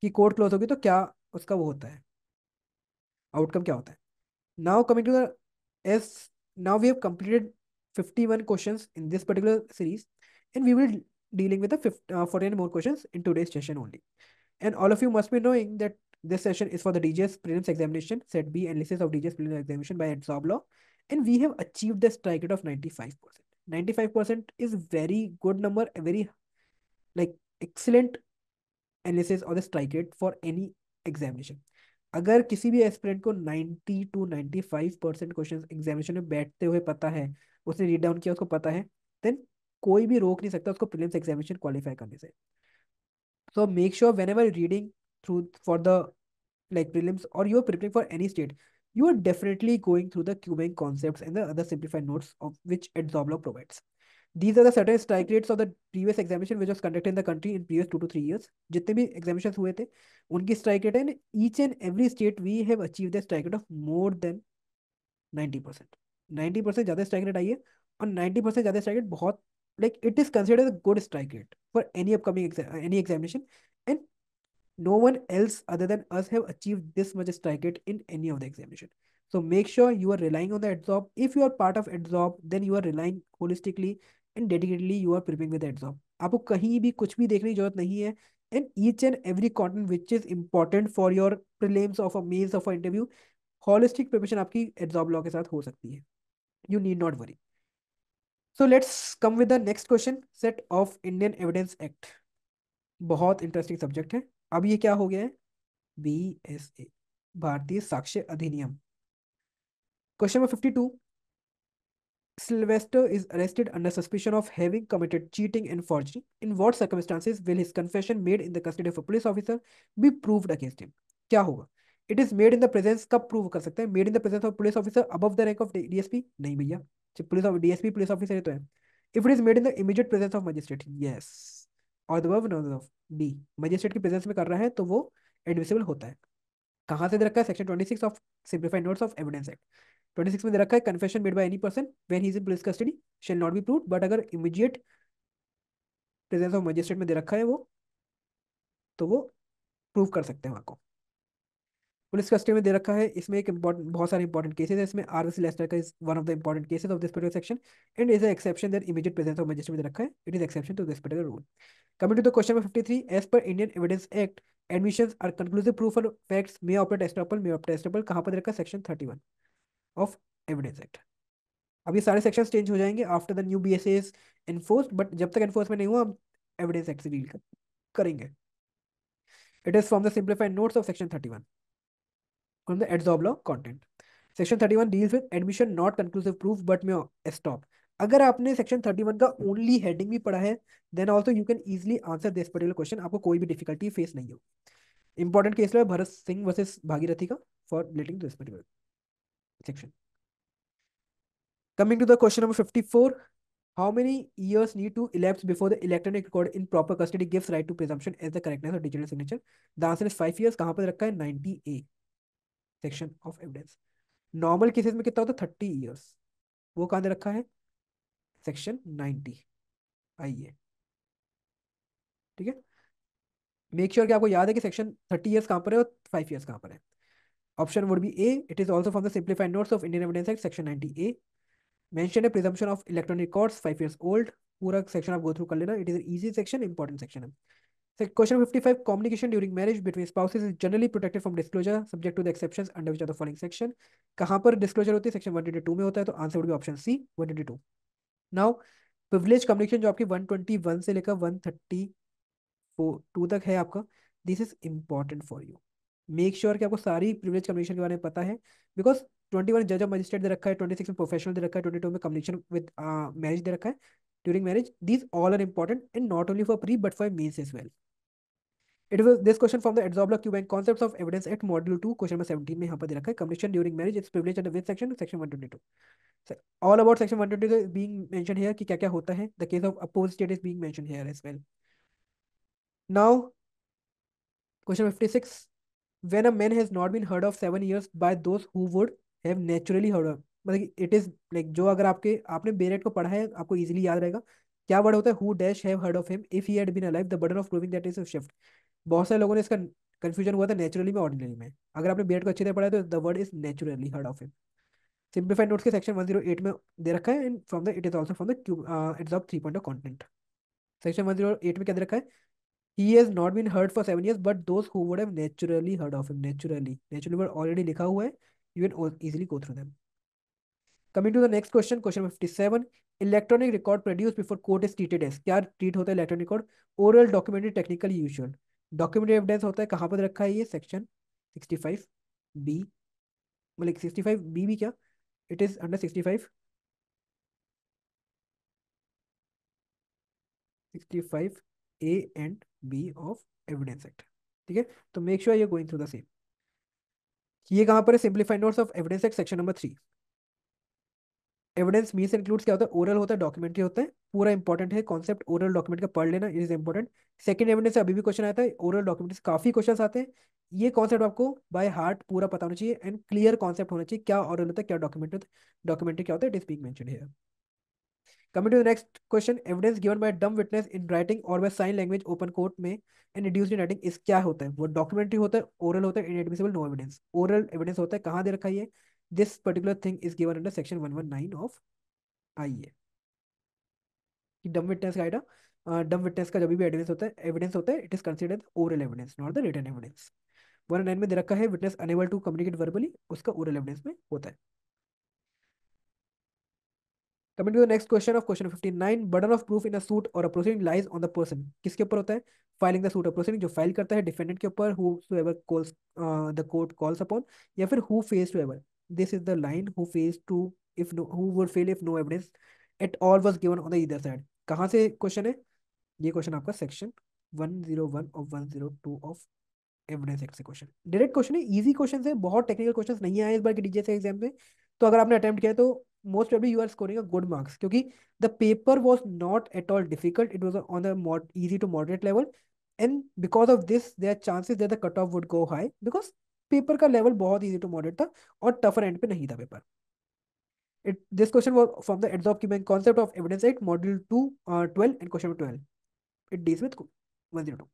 A: कि court close होगी तो क्या उसका वो होता है आउटकम क्या होता है now coming to the S now we have completed 51 questions in this particular series and we will dealing with the 15, uh, 49 more questions in today's session only. And all of you must be knowing that this session is for the DGS prelims examination, set B analysis of DGS prelims examination by EDSOB law. And we have achieved the strike rate of 95%. 95% is very good number, a very like excellent analysis or the strike rate for any examination. अगर किसी भी aspirant को 90 to 95 percent question examination में बैठते हुए पता है उसने रीड डाउन किया उसको पता है देन कोई भी रोक नहीं सकता उसको प्रीलिम्स एग्जामिनेशन क्वालिफाई करने से so make sure whenever reading through for the like prelims और you are preparing for any state you are definitely going through the cubing concept and the other simplified notes of which at जॉबलॉ provides these are the strike rates of the previous examination which was conduct in the country in previous two two three years जितने भी examination हुए थे उनकी strike rate and each and every state we have achieve the strike rate of more than ninety percent ninety percent ज्यादा strike rate आई है और ninety percent ज्यादा स्ट्राइक रेट बहुत like it is consider good strike rate for any upcoming any examination and no one else other than us have achieve this much strike rate in any of the examination so make sure you are relying on the Edzob if you are part of Edzob then you are relying holistically and dedicatedly you are preparing with Edzob आपको कहीं भी कुछ भी देखने की जरूरत नहीं है and each and every content which is important for your prelims of a mains of a interview holistic preparation आपकी एड्सॉब लॉ के साथ हो सकती है you need not worry. So let's come with the next question set of Indian Evidence Act. बहुत interesting subject है अब ये क्या हो गया है बी एस ए भारतीय साक्ष्य अधिनियम question number fifty two Sylvester is arrested under suspicion of having committed cheating and forgery. In what circumstances will his confession made in the custody of a police officer be proved against him? क्या होगा it is made in the presence कब prove कर सकते हैं made in the presence of police officer above the rank of DSP नहीं भैया police DSP police officer है तो है if it is made in the immediate presence of magistrate yes और दबव ऑफ बी मजिस्ट्रेट की प्रेजेंस में कर रहा है तो वो एडमिसिबल होता है कहाँ से दे रखा है section twenty six of simplified notes of evidence act twenty six में दे रखा है confession made by any person when he is in police custody shall not be prove but अगर इमीडिएट प्रेजेंस ऑफ मजिस्ट्रेट में दे रखा है वो तो वो प्रूव कर सकते हैं वहाँ को पुलिस कस्टडी में दे रखा है इसमें एक इंपॉर्टेंट बहुत सारे इंपॉर्टेंट केसेस है इसमें आरवीसी लेस्टर का is one of the important cases of this particular section and is exception that immediate presence of magistrate में दे रखा है it is exception to this particular rule coming to the question number 53 as per Indian evidence act admissions are conclusive proof of facts may operate estoppel may operate estoppel कहां पर दे रखा section 31 of evidence act अब ये सारे sections change हो जाएंगे after the new BSA is enforced but जब तक एनफोर्समेंट नहीं हुआ हम एविडेंस एक्ट से डील करेंगे it is from the simplified notes of section 31 from the adsorb law content section 31 deals with admission not conclusive proof but may stop अगर आपने section thirty one का ओनली हेडिंग भी पढ़ा है then also you can easily answer this particular question आपको कोई भी difficulty face नहीं हो इम्पॉर्टेंट केस है भरत सिंह वर्सेस भागीरथी का for relating to this particular section coming to the question number fifty four how many years need to elapse before the electronic record in proper custody gives right to presumption as the correctness और digital signature the answer is five years कहाँ पर रखा है ninety section of evidence normal cases में कितना होता है thirty years वो कहाँ दे रखा है सेक्शन नाइन्टी आइए ठीक है मेक श्योर sure कि आपको याद है कि सेक्शन थर्टी ईयर्स कहाँ पर है और फाइव ईयर्स कहाँ पर है option would be A it is also from the simplified notes of Indian evidence act section ninety A mention है presumption of electronic records five years old पूरा section आप गो थ्रू कर लेना it is easy section important section है question fifty five communication during marriage between spouses is generally protected from disclosure subject to the exceptions under which are the following section कहां पर disclosure होती है section 122 में होता है तो answer would be option C 122. Now privilege communication जो आपकी 121 से लेकर 132 तक है आपका this is important for you make sure कि आपको सारी प्रिविलेज कम्युनिकेशन के बारे में पता है बिकॉज ट्वेंटी वन जज ऑफ मजिस्ट्रेट दे रखा है ट्वेंटी सिक्स में प्रोफेशनल दे रखा है ट्वेंटी टू में कम्युनिकेशन विद मैरिज दे रखा है during marriage these all are important and not only for pre but for mains as well it was this question from the एडजॉबला Q bank concepts of evidence at module 2 question number 17 में यहां पर रखा है communication during marriage it's privilege under which section section 122 all about section 122 is being mention here कि क्या-क्या होता है द केस ऑफ अपोज state is being mention here as well now question 56 when a man has not been heard of 7 years by those who would have naturally heard of मतलब it is like जो अगर आपके आपने बेरेट e को पढ़ा है आपको इजिली याद रहेगा क्या वर्ड होता है who dash have heard of him if he had been alive the burden of proving that is shift बहुत सारे लोगों ने इसका कन्फ्यूजन हुआ था नेचुरली में ऑर्डिनरी में अगर आपने बी को अच्छी तरह पढ़ा तो the word is naturally heard of it simplified notes के सेक्शन एट में दे रखा है and from the it is also from the it's of three point content section eight में क्या दे रखा है he has not been heard for seven years but those who would have naturally heard of him naturally naturally word already लिखा हुआ है you can easily go through them coming to the next question question fifty seven electronic record produce before court is treated as क्या treat होता है electronic record oral documentary technical usual documentary evidence होता है कहाँ पर रखा है ये सेक्शन सिक्सटी फाइव बी मतलब सिक्सटी फाइव बी भी क्या it is under sixty five sixty five A and B of evidence act ठीक है तो make sure you going through the same ये कहाँ पर है simplified notes of evidence act section number three evidence means includes क्या होता है ओरल होता है डॉक्यूमेंट्री होता है पूरा इंपॉर्टेंट है कॉन्सेप्ट ओरल डॉक्यूमेंट का पढ़ लेना इज इंपॉर्टेंट सेकंड एविडेंस से अभी भी क्वेश्चन आता है ओरल डॉक्यूमेंट्स काफी क्वेश्चन आते हैं ये कॉन्सेप्ट आपको बाय हार्ट पूरा पता होना चाहिए एंड क्लियर कॉन्सेप्ट होना चाहिए क्या ऑरल होता है क्या डॉक्यूमेंट होता है डॉक्यूमेंट्री क्या होता है it is being mention here Coming to the next question, evidence given by a dumb witness in writing or by sign में एंड रिड्यूस इन राइटिंग इस क्या होता है वो डॉक्यूमेंट्री होता है ओरल होता है inadmissible no evidence oral evidence होता है कहाँ दे रखा है this particular thing is given under section 119 of IA. कि डम विटनेस का आइटम डम विटनेस का जब भी evidence होता है evidence होता है it is considered oral evidence not the written evidence. One nine में दे रखा है witness unable to communicate verbally उसका ओरल एविडेंस में होता है Coming to the next question of question 59 burden of proof in a suit or a proceeding lies on the person किसके ऊपर होता है फाइलिंग द सूट और प्रोसीडिंग जो फाइल करता है डिफेंडेंट के ऊपर whoever calls the court calls upon या फिर who face to ever This is the line who faced to if no who would fail if no evidence at all was given on the either side. कहाँ से question है ये question आपका section one और 102 of evidence act से question direct question है easy question है बहुत टेक्निकल क्वेश्चन नहीं आए इस बार के डीजे से एग्जाम में तो अगर आपने अटेम्प्ट किया तो most of you are scoring a good marks क्योंकि the paper was not at all difficult it was on the easy to moderate level and because of this there chances there the cut off would go high because paper का level बहुत easy to moderate था और tougher end पे नहीं था paper It, this question was from the Edzov Kimeng concept of evidence 8, module 2, uh, 12, and question 12. It deals with 102.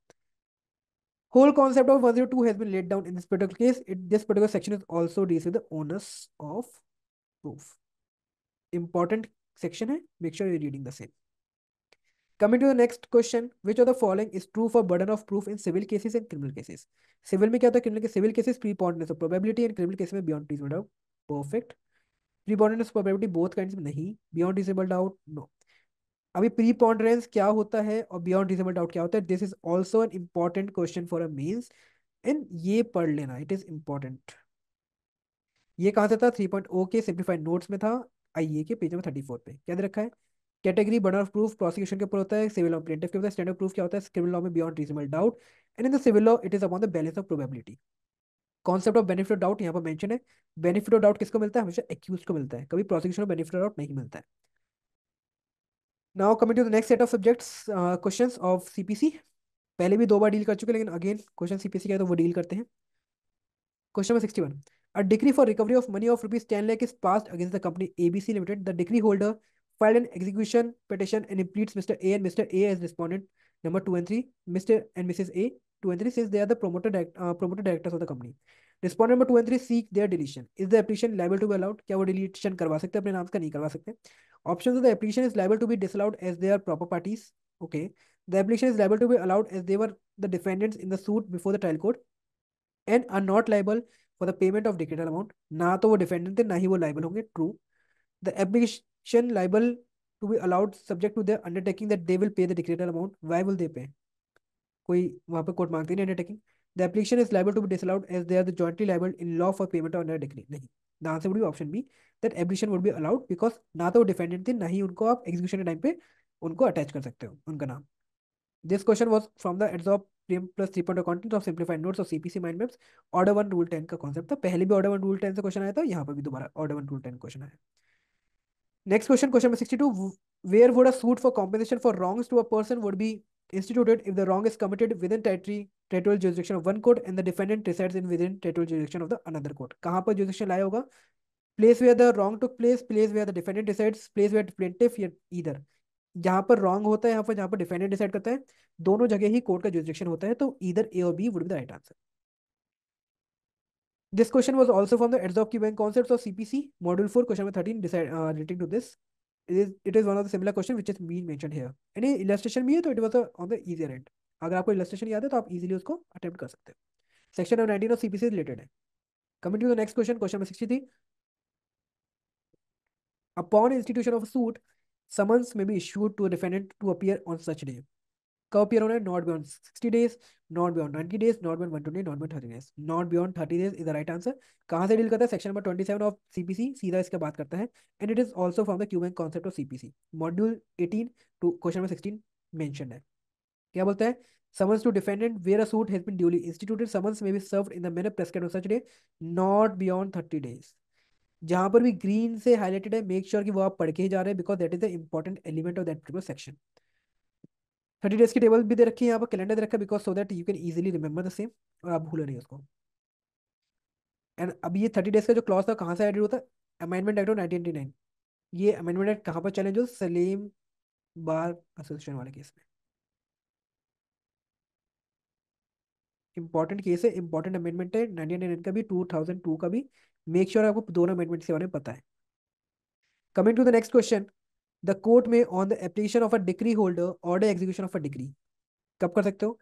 A: Whole concept of 102 has been laid down in this particular case. It, this particular section is also deals with the onus of proof. Important section hai. Make sure you're reading the same. Coming to the next question, which of the following is true for burden of proof in civil cases and criminal cases? Civil में क्या होता है criminal के civil cases preponderance of probability and criminal case में beyond reasonable doubt. Perfect. Preponderance of probability both kinds में नहीं. Beyond reasonable doubt no. अभी preponderance क्या होता है और beyond reasonable doubt क्या होता है? This is also an important question for a means. And ये पढ़ लेना इट इज इम्पोर्टेंट ये कहाँ से था 3.0 के सिंप्लीफाइड नोट्स में था आइए के पेज नंबर 34 पे क्या दे रखा है category burden of proof prosecution के ऊपर होता है सिविल लॉ प्लेटिव के होता है स्टैंडर्ड प्रूफ क्या होता है क्रिमिनल लॉ में beyond reasonable doubt and in the civil law it is about the balance of probability concept of benefit of doubt यहाँ पर मैंशन है बेनिफिट ऑफ डाउट किसको मिलता है हमेशा एक्यूज को मिलता है कभी प्रोसिक्यूशन को बेनिफिट ऑफ डाउट नहीं मिलता है now coming to the next set of subjects question of CPC पहले भी दो बार डील कर चुके लेकिन अगेन क्वेश्चन सीपीसी का तो वो डील करते हैं question number sixty one A decree for recovery of money of rupees 10 lakh is passed against the company ABC limited the decree holder filed an execution petition and impleads Mr. A and Mr. A as respondent number two and three. Mr. and Mrs. A two and three says they are the promoter direct, uh, promoter directors of the company. Respondent number two and three seek their deletion is the application liable to be allowed क्या वो deletion करवा सकते हैं अपने नाम का नहीं करवा सकते option the application is liable to be disallowed as they are proper parties okay the application is liable to be allowed as they were the defendants in the suit before the trial court and are not liable for the payment of decretal amount ना तो वो defendant थे ना ही वो liable होंगे true the application liable to be allowed subject to the undertaking that they will pay the decreed amount why will they pay कोई वहाँ पे कोर्ट मांगते नहीं undertaking the application is liable to be disallowed as they are the jointly liable in law for payment of decree नहीं the answer would be option B that application would भी allowed because ना तो defendant थे ना ही उनको आप execution के time पे उनको अटैच कर सकते हो उनका नाम this question was from the ads of प्रीम plus three point content of simplified notes of C P C mind maps order one rule ten का कॉन्सेप्ट था पहले भी ऑर्डर वन रूल टेन से क्वेश्चन आया था यहाँ पर भी दोबारा order one rule ten question आया Next question, question number 62. Where would a suit for compensation for wrongs to a person would be instituted if the wrong is committed within territory territorial jurisdiction of one court and the defendant resides in within territorial jurisdiction of the another court? कहाँ पर jurisdiction लाया होगा? Place where the wrong took place, place where the defendant resides, place where plaintiff या either. जहाँ पर wrong होता है यहाँ पर जहाँ पर defendant decide करता है दोनों जगह ही court का jurisdiction होता है तो either A और B would be the right answer. This question was also from the Edzov Bank concepts of CPC, module 4, question number 13, decide, uh, relating to this. It is, it is one of the similar question which is been mentioned here. Any illustration भी hai to it was a, on the easier end. agar aapko illustration yaad hai to aap easily usko attempt kar sakte हो. Section of 19 of CPC is related है. Coming to the next question, question number 63. Upon institution of a suit, summons may be issued to a defendant to appear on such day. कब appear होना है not beyond sixty days not beyond ninety days not beyond one twenty not beyond thirty days not beyond thirty days is the right answer कहाँ से deal करता है section number twenty seven of CPC सीधा इसका बात करता है and it is also from the Q bank concept of CPC module eighteen two question number sixteen mention है क्या बोलते हैं summons to defendant where a suit has been duly instituted summons may be served in the manner prescribed on such day not beyond 30 days जहां पर भी green से highlighted है make sure sure कि वो आप पढ़ के ही जा रहे हैं because that is the important element of that particular section thirty days की टेबल भी दे रखी है यहाँ पर कैलेंडर दे रखा है because so that you can easily remember the same और आप भूलो नहीं उसको एंड अब ये थर्टी डेज का जो क्लॉज था कहाँ से एडिड होता है अमेंडमेंट एक्ट ऑफ नाइनटीन ये अमेंडमेंट एक्ट कहाँ पर चैलेंज हो सलीम बार एसोसिएशन वाले केस में इंपॉर्टेंट केस है इंपॉर्टेंट अमेंडमेंट है नाइनटीन नाइन का भी टू थाउजेंड टू का भी मेक श्योर sure आपको दोनों अमेंडमेंट के बारे में पता है coming to the next question the court में on the application of a decree holder order execution of a decree कब कर सकते हो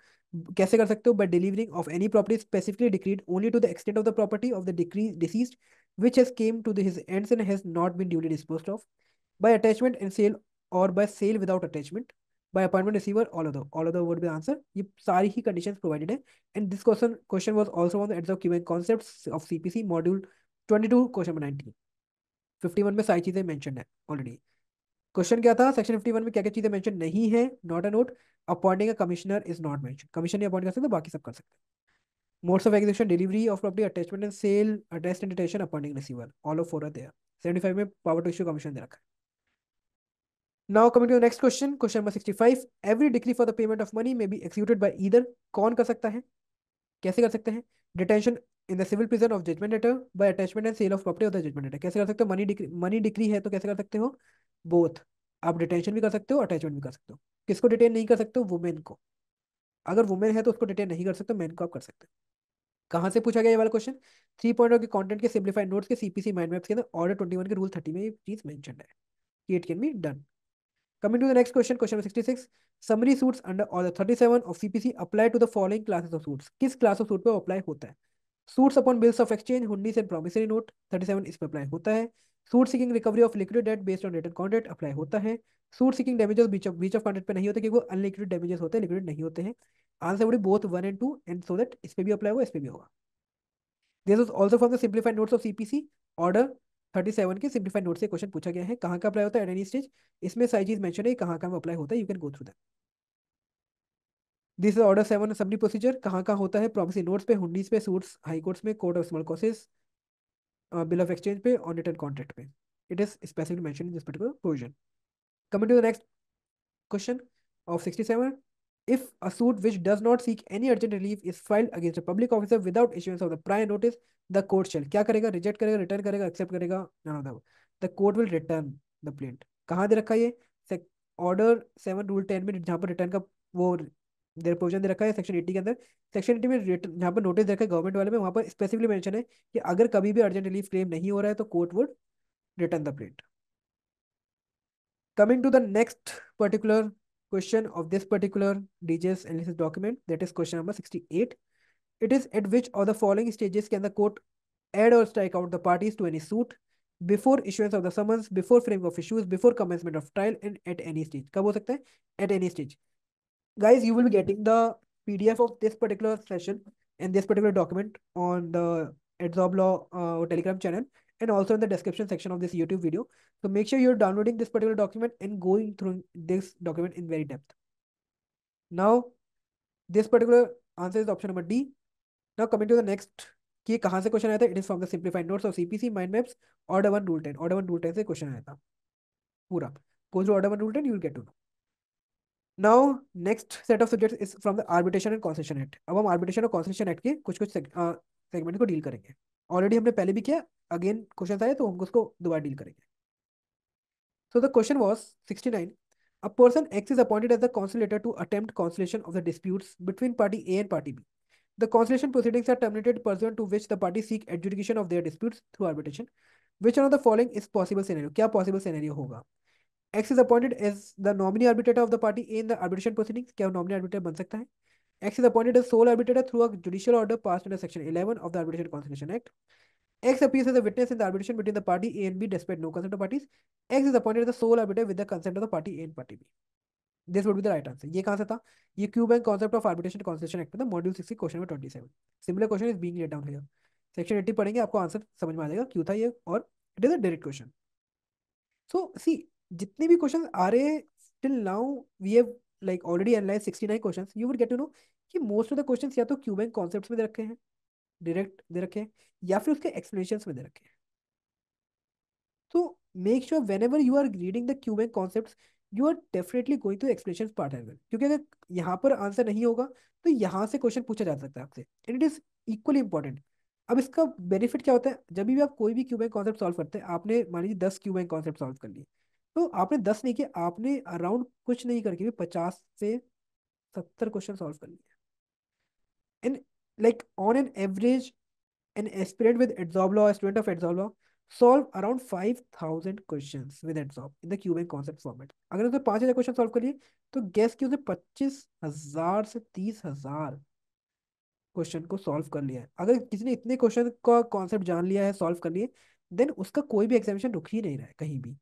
A: कैसे कर सकते हो but delivering of any property specifically decreed only to the extent of the property of the decree deceased which has came to this end and has not been duly dispose of by attachment and sale और by cell without attachment by appointment receiver all other all other would be answer ये सारी ही condition provided है and this question question was also on the ads of QN concepts of CPC module 22 question number 19 51 में सारी चीजें mention है already question क्या था सेक्शन फिफ्टी वन में क्या क्या चीजें मेंशन नहीं है not a note appointing a commissioner is not mention commission नहीं अपॉइंट कर सकते बाकी सब कर सकते हैं modes of execution delivery of property attachment and sale address and detention appointing receiver all of four are there 75 में पावर टू इशू कमीशन दे रखा है now coming to the next question question number 65 every decree for the payment of money may be executed bye either कौन कर सकता है कैसे कर सकते हैं detention in the civil prison of judgment letter by attachment and sale of property of the judgment letter कैसे कर सकते हो मनी डिक्री मनी डिक्री है तो कैसे कर सकते हो बोथ आप डिटेंशन भी कर सकते हो अटैचमेंट भी कर सकते हो किसको डिटेन नहीं कर सकते हो वुमेन को अगर वुमेन है तो उसको डिटेन नहीं कर सकते मैन को आप कर सकते हो कहाँ से पूछा गया ये वाला क्वेश्चन थ्री पॉइंट के कॉन्टेंट के सिंप्लीफाइड नोट्स के सीपीसी माइंड मैप्स के अंदर ऑर्डर ट्वेंटी वन के रूल थर्टी में ये चीज़ मैंशन है it can be done coming Coming to the next question, question number 66. Summary suits under order 37 of CPC apply to the following classes of suits किस class of suit पर apply होता है? Suits upon bills of exchange hundis and promissory note thirty seven इस पर apply होता है. Suit seeking recovery of liquid debt based on return contract apply होता है suit seeking damages breach of breach of contract पर नहीं होते क्योंकि वो अनलिक्विड डेमेजेस होते हैं लिक्विड नहीं होते हैं answer would both one and two and so that इस पर भी अप्लाई होगा इस पर भी होगा this is also for the simplified notes of CPC order thirty seven के सिंप्लीफाइड नोट से क्वेश्चन पूछा गया है कहाँ का अप्लाई होता है एट एनी स्टेज इसमें सारी चीज मैंशन है कहाँ कहाँ अप्लाई होता है you can go through that this is order seven सबनी प्रोसीजर कहाँ कहाँ होता है प्रॉमिसी नोट्स पे हुडीज पे सूट्स हाई कोर्ट्स में court of small causes bill of exchange पे और रिटर्न कॉन्ट्रैक्ट पे it is specifically mention in this particular provision coming to the next question of 67 if a suit which does not seek any urgent relief is filed against a public officer without issuance of the prior notice the court shall क्या करेगा reject करेगा return करेगा accept करेगा none of them the court will return the plaint कहाँ दे रखा है ये order 7 rule 10 में जहाँ पर return का वो देर प्रोविजन दे रखा है सेक्शन एटी के अंदर सेक्शन एटी में यहाँ पर नोटिस रखा है गवर्नमेंट वाले में वहाँ पर स्पेसिफिकली मेंशन है कि अगर कभी भी अर्जेंट रिलीफ क्लेम नहीं हो रहा है तो court would return the plaint coming to the next particular question of this particular DGS analysis document that is question number 68 it is at which of the following stages can the court add or strike out the parties to any suit before issuance of the summons before framing of issues before commencement of trial and at any stage kab ho sakta hai at any stage guys you will be getting the pdf of this particular session and this particular document on the adsorb law uh, telegram channel and also in the description section of this youtube video so make sure you're downloading this particular document and going through this document in very depth now this particular answer is option number d now coming to the next key कहाँ से question आया था it is from the simplified notes of CPC mind maps order one rule ten order one rule question. से Go आया order Ten rule 10, you will get to now next set of subject is from the arbitration and conciliation act अब हम arbitration और concession act के कुछ कुछ segment को deal करेंगे ऑलरेडी हमने पहले भी किया अगेन क्वेश्चन आए तो हम उसको दोबारा डील करेंगे so the question was sixty nine A person X is appointed as the conciliator to attempt conciliation of the disputes between party A and party B. The conciliation proceedings are terminated pursuant to which the parties seek adjudication of their disputes through arbitration. Which one of the following is possible scenario? क्या possible scenario होगा X is appointed as the nominee arbitrator of the party in the arbitration proceedings क्या वो nominee arbitrator बन सकता है X is appointed as sole arbitrator through a judicial order passed under Section 11 of the Arbitration Conciliation Act. X appears as a witness in the arbitration between the party A and B despite no consent of parties. X is appointed as the sole arbitrator with the consent of the party A and party B. This would be the right answer. ये कहाँ से था ये Q bank concept of Arbitration constitution Act में था Module 60 question number 27. Similar question is being being down here. Section 80 पढ़ेंगे आपको answer समझ में आ जाएगा क्यों था ये और it is a direct question. So see जितने भी क्वेश्चन आ रहे हैं till now we have like already analyse 69 questions you would get to know कि मोस्ट ऑफ द क्वेश्चंस या तो क्यू बैंक कॉन्सेप्ट में दे रखे हैं डायरेक्ट दे रखे हैं या फिर उसके एक्सप्लेनेशंस में दे रखे हैं तो make sure whenever you are reading the Q bank concept you are definitely going to explanations part as well क्योंकि अगर यहां पर आंसर नहीं होगा तो यहां से क्वेश्चन पूछा जा सकता है आपसे and it is equally important अब इसका बेनिफिट क्या होता है जब भी आप कोई भी क्यू बैंक कॉन्सेप्ट सॉल्व करते हैं आपने मान लीजिए दस क्यू बैंक कॉन्सेप्ट सॉल्व कर लिए तो आपने दस नहीं किया आपने अराउंड कुछ नहीं करके भी पचास से सत्तर क्वेश्चन सॉल्व कर लिए in like on an average an aspirant with Adsorb law student of Adsorb law solve around five thousand question with Adsorb in the cubing concept format अगर उसने पाँच हज़ार क्वेश्चन सॉल्व करिए तो गैस की उसने पच्चीस हज़ार से तीस हज़ार क्वेश्चन को सॉल्व कर लिया है अगर किसी ने इतने क्वेश्चन का कॉन्सेप्ट जान लिया है सॉल्व कर लिए देन उसका कोई भी एग्जामिनेशन रुक ही नहीं रहा है कहीं भी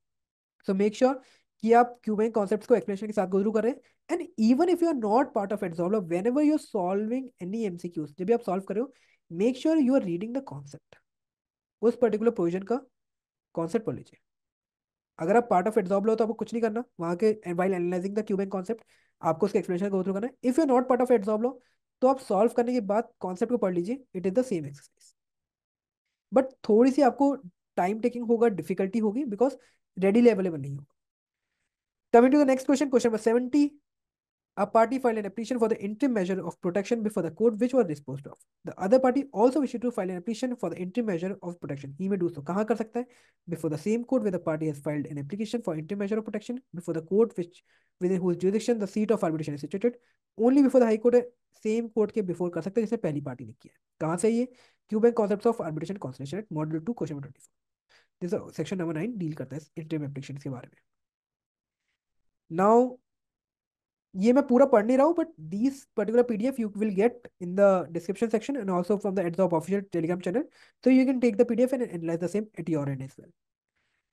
A: सो मेक श्योर कि आप क्यूबेन कॉन्सेप्ट को एक्सप्लेनेशन के साथ गुजरू करें and even if you are not part of at whenever you are solving any M C Qs जब भी आप सॉल्व करो make sure you are reading the concept उस पर्टिकुलर प्रोविजन का कॉन्सेप्ट पढ़ लीजिए अगर आप पार्ट ऑफ एड्जॉर्ब लो तो आपको कुछ नहीं करना वहाँ के while analysing the Q bank concept आपको उसके एक्सप्लेनेशन गो थ्रू करना if you are not part of Adsorb law तो आप सॉल्व करने के बाद कॉन्सेप्ट को पढ़ लीजिए it is the same exercise but थोड़ी सी आपको टाइम टेकिंग होगा डिफिकल्टी होगी बिकॉज रेडीली अवेलेबल नहीं होगा coming to the next question question number seventy a party file an application for the interim measure of protection before the court which was dispose of the other party also wish to file an application for the interim measure of protection ही में डू कहाँ कर सकता है before the same court with party has filed an application for interim measure of protection before the court which with in whose the seat of arbitration is situated only before the high court same court के before कर सकते हैं जिसने पहली party ने किया है कहाँ से ये Q bank concept of arbitration conciliation model two question twenty four section number nine deal करता है इंटरव्यू एप्लीकेशन के बारे में नाउ ये मैं पूरा पढ़ नहीं रहा हूँ but this particular PDF you will get in the description section and also from the ads of official Telegram channel so you can take the PDF and analyse the same at your end as well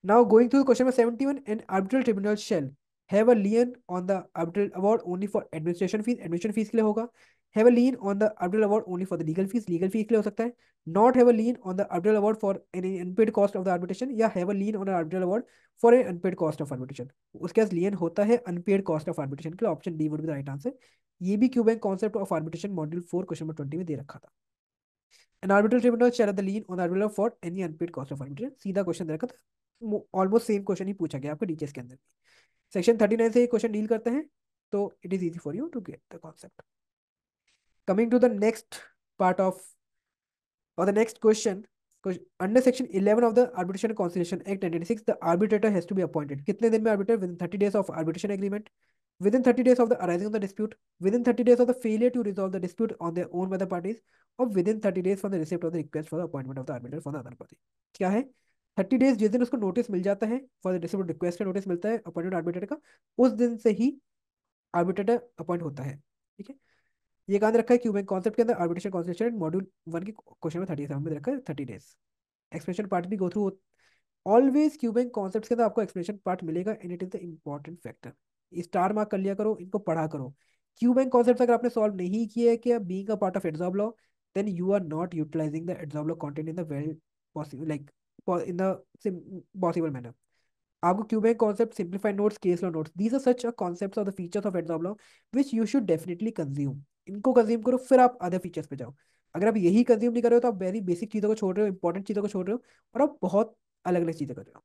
A: Now going through question number 71, an arbitral tribunal shall have a lien on the arbitral award only for administration fees. Administration fees के लिए होगा have a lien on the arbitral award only for the legal fees legal fees के लिए हो सकता है not have a lien on the arbitral award for an unpaid cost of the arbitration या have a lien on arbitral award for an unpaid cost of arbitration उसके बाद लीन होता है अनपेड कॉस्ट ऑफ आर्बिटेशन के लिए option D would be the right answer ये भी Q bank concept of arbitration module four question number twenty में दे रखा था an arbitral tribunal share the lien on on for any unpaid cost of arbitration सीधा question रखा था almost same question ही पूछा गया आपके डीचेस के अंदर सेक्शन थर्टी नाइन से क्वेश्चन डील करते हैं तो it is easy for you to get the concept coming to the next part of or the next question under section 11 of the arbitration conciliation act 1986 the arbitrator has to be appointed kitne din mein arbitrator within 30 days of arbitration agreement within 30 days of the arising of the dispute within 30 days of the failure to resolve the dispute on their own by the parties or within 30 days from the receipt of the request for the appointment of the arbitrator for the other party kya hai 30 days jis din usko notice mil jata hai for the dispute request ka notice milta hai appointed arbitrator ka us din se hi arbitrator appoint hota hai theek hai ये कहाँ रखा है cubing concept के अंदर arbitration concentration module one के question में thirty seven में रखा है थर्टी डेज एक्सप्रेशन पार्ट भी go through always Q bank concept के अंदर आपको एक्सप्रेशन पार्ट मिलेगा and it is the important factor star mark कर लिया करो इनको पढ़ा करो क्यूबिंग कॉन्सेप्ट अगर आपने सॉल्व नहीं किया है कि being a part of Adsorb law then you are not utilising the Adsorb law content in the well possible like in the possible manner आपको Q bank concept simplified notes case law notes these are such a concept of the features of Adsorb law which you should definitely consume इनको consume करो फिर आप other features पे जाओ अगर आप यही कंज्यूम नहीं कर रहे हो तो आप वेरी बेसिक चीज़ों को छोड़ रहे हो इंपॉर्टेंट चीज़ों को छोड़ रहे हो और आप बहुत अलग अलग चीज़ें कर रहे हो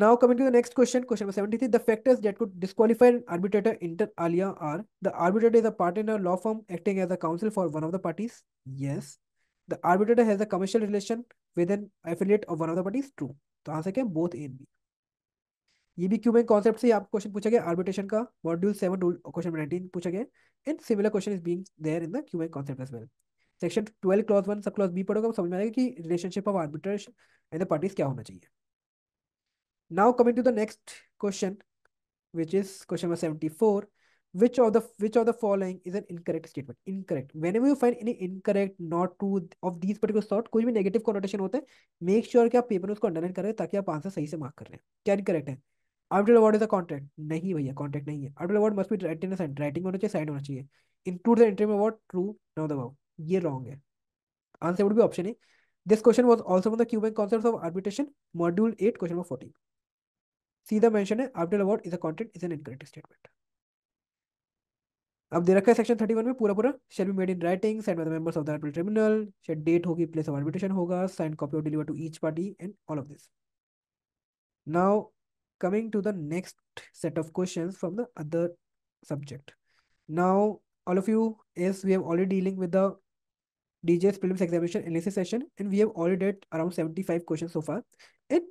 A: now coming to the next question question number seventy three the factors that could disqualify an arbitrator inter alia are the arbitrator is a part in a law firm acting as a counsel for one of the parties yes the arbitrator has a commercial relation with an affiliate of one of the parties true तो आ सके both N B ये भी cubing concept से आपको question पूछा गया arbitration का module seven rule question nineteen पूछा गया and similar question is being there in the cubing concept as well section twelve clause one sub clause B पढ़ोगे समझ में आएगा कि relationship of arbitration and the parties क्या होना चाहिए now coming to the next question which is question number seventy four which of the which of the following is an incorrect statement incorrect whenever you find any incorrect not true of these particular sort कोई भी negative connotation होता है make sure sure कि आप paper में उसको underline करें ताकि आप आंसर सही से मार्क कर लें क्या incorrect है arbitral award is a contract नहीं भैया कॉन्ट्रैक्ट नहीं है arbitral award must be writing side writing होना चाहिए साइड होना चाहिए include the interview award true no दबाओ ये रॉन्ग है answer would be option A this question was also from the cubing concept of arbitration module eight question number fourteen सीधा mention है arbitral award is a contract is an incorrect statement अब दे रखा है section thirty one में पूरा पूरा shall be made in writing sign by the members of the arbitral tribunal shed date होगी place of arbitration होगा sign copy of deliver to each party and all of this now coming to the next set of questions from the other subject. Now, all of you, yes, we have already dealing with the DJ's prelims examination analysis session, and we have already did around 75 questions so far. And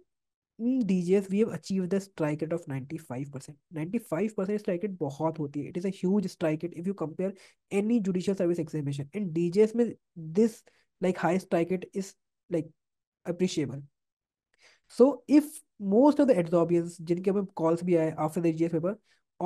A: in DJS, we have achieved the strike rate of 95%. 95% strike rate बहुत होती है. It is a huge strike rate if you compare any judicial service examination. In DJS, this like high strike rate is like appreciable. So if most of the Adsorbians जिनके हमें calls भी आए after the GS paper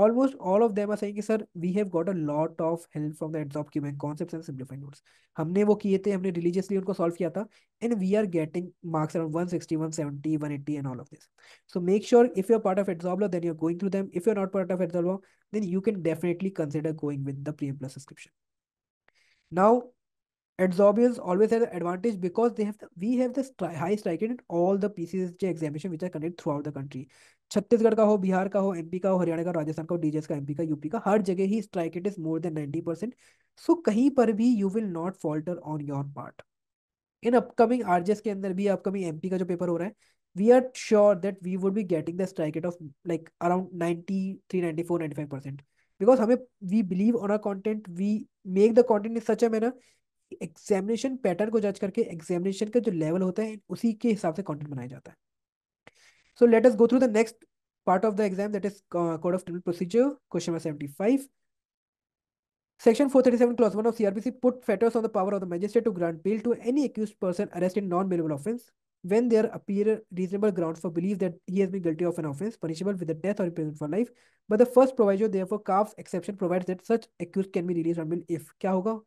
A: almost all of them are saying कि sir we have got a lot of help from the Adsorb cubing concept and simplified notes हमने वो किए थे हमने रिलीजियसली उनको सॉल्व किया था and we are getting marks around one one sixty seventy one eighty and all of this so make sure if you are part of Adsorb then you are going through them if you are not part of Adsorb then you can definitely consider going with the premium plus subscription now Adsorbians always have an advantage because they have the, we have the stri high strike rate in all the PCSJ examination which are conducted throughout the country. Chhattisgarh का हो बिहार का हो MP का हो हरियाणा का राजस्थान का हो DJs का एमपी का यूपी का हर जगह ही strike rate is more than ninety percent so कहीं पर भी you will not falter on your part in upcoming RJS के अंदर भी अपकमिंग एमपी का जो पेपर हो रहा है we are sure that we would be getting the strike rate of like around ninety three ninety four ninety five percent because हमें we believe on our content we make the content in such a manner examination pattern को जज करके examination का जो level होता है उसी के हिसाब से कॉन्टेंट बनाया जाता है so let us go through the next part of the exam that is code of criminal procedure question number seventy section four clause one of CrPC put fetters on the power of the magistrate to grant bail to any accused person arrest in non bailable offence when there appear reasonable ground for believe that he has been guilty of an offence punishable with the death और imprisonment for life but the first proviso therefore काफ exception provides that such accused can be release on bail if क्या होगा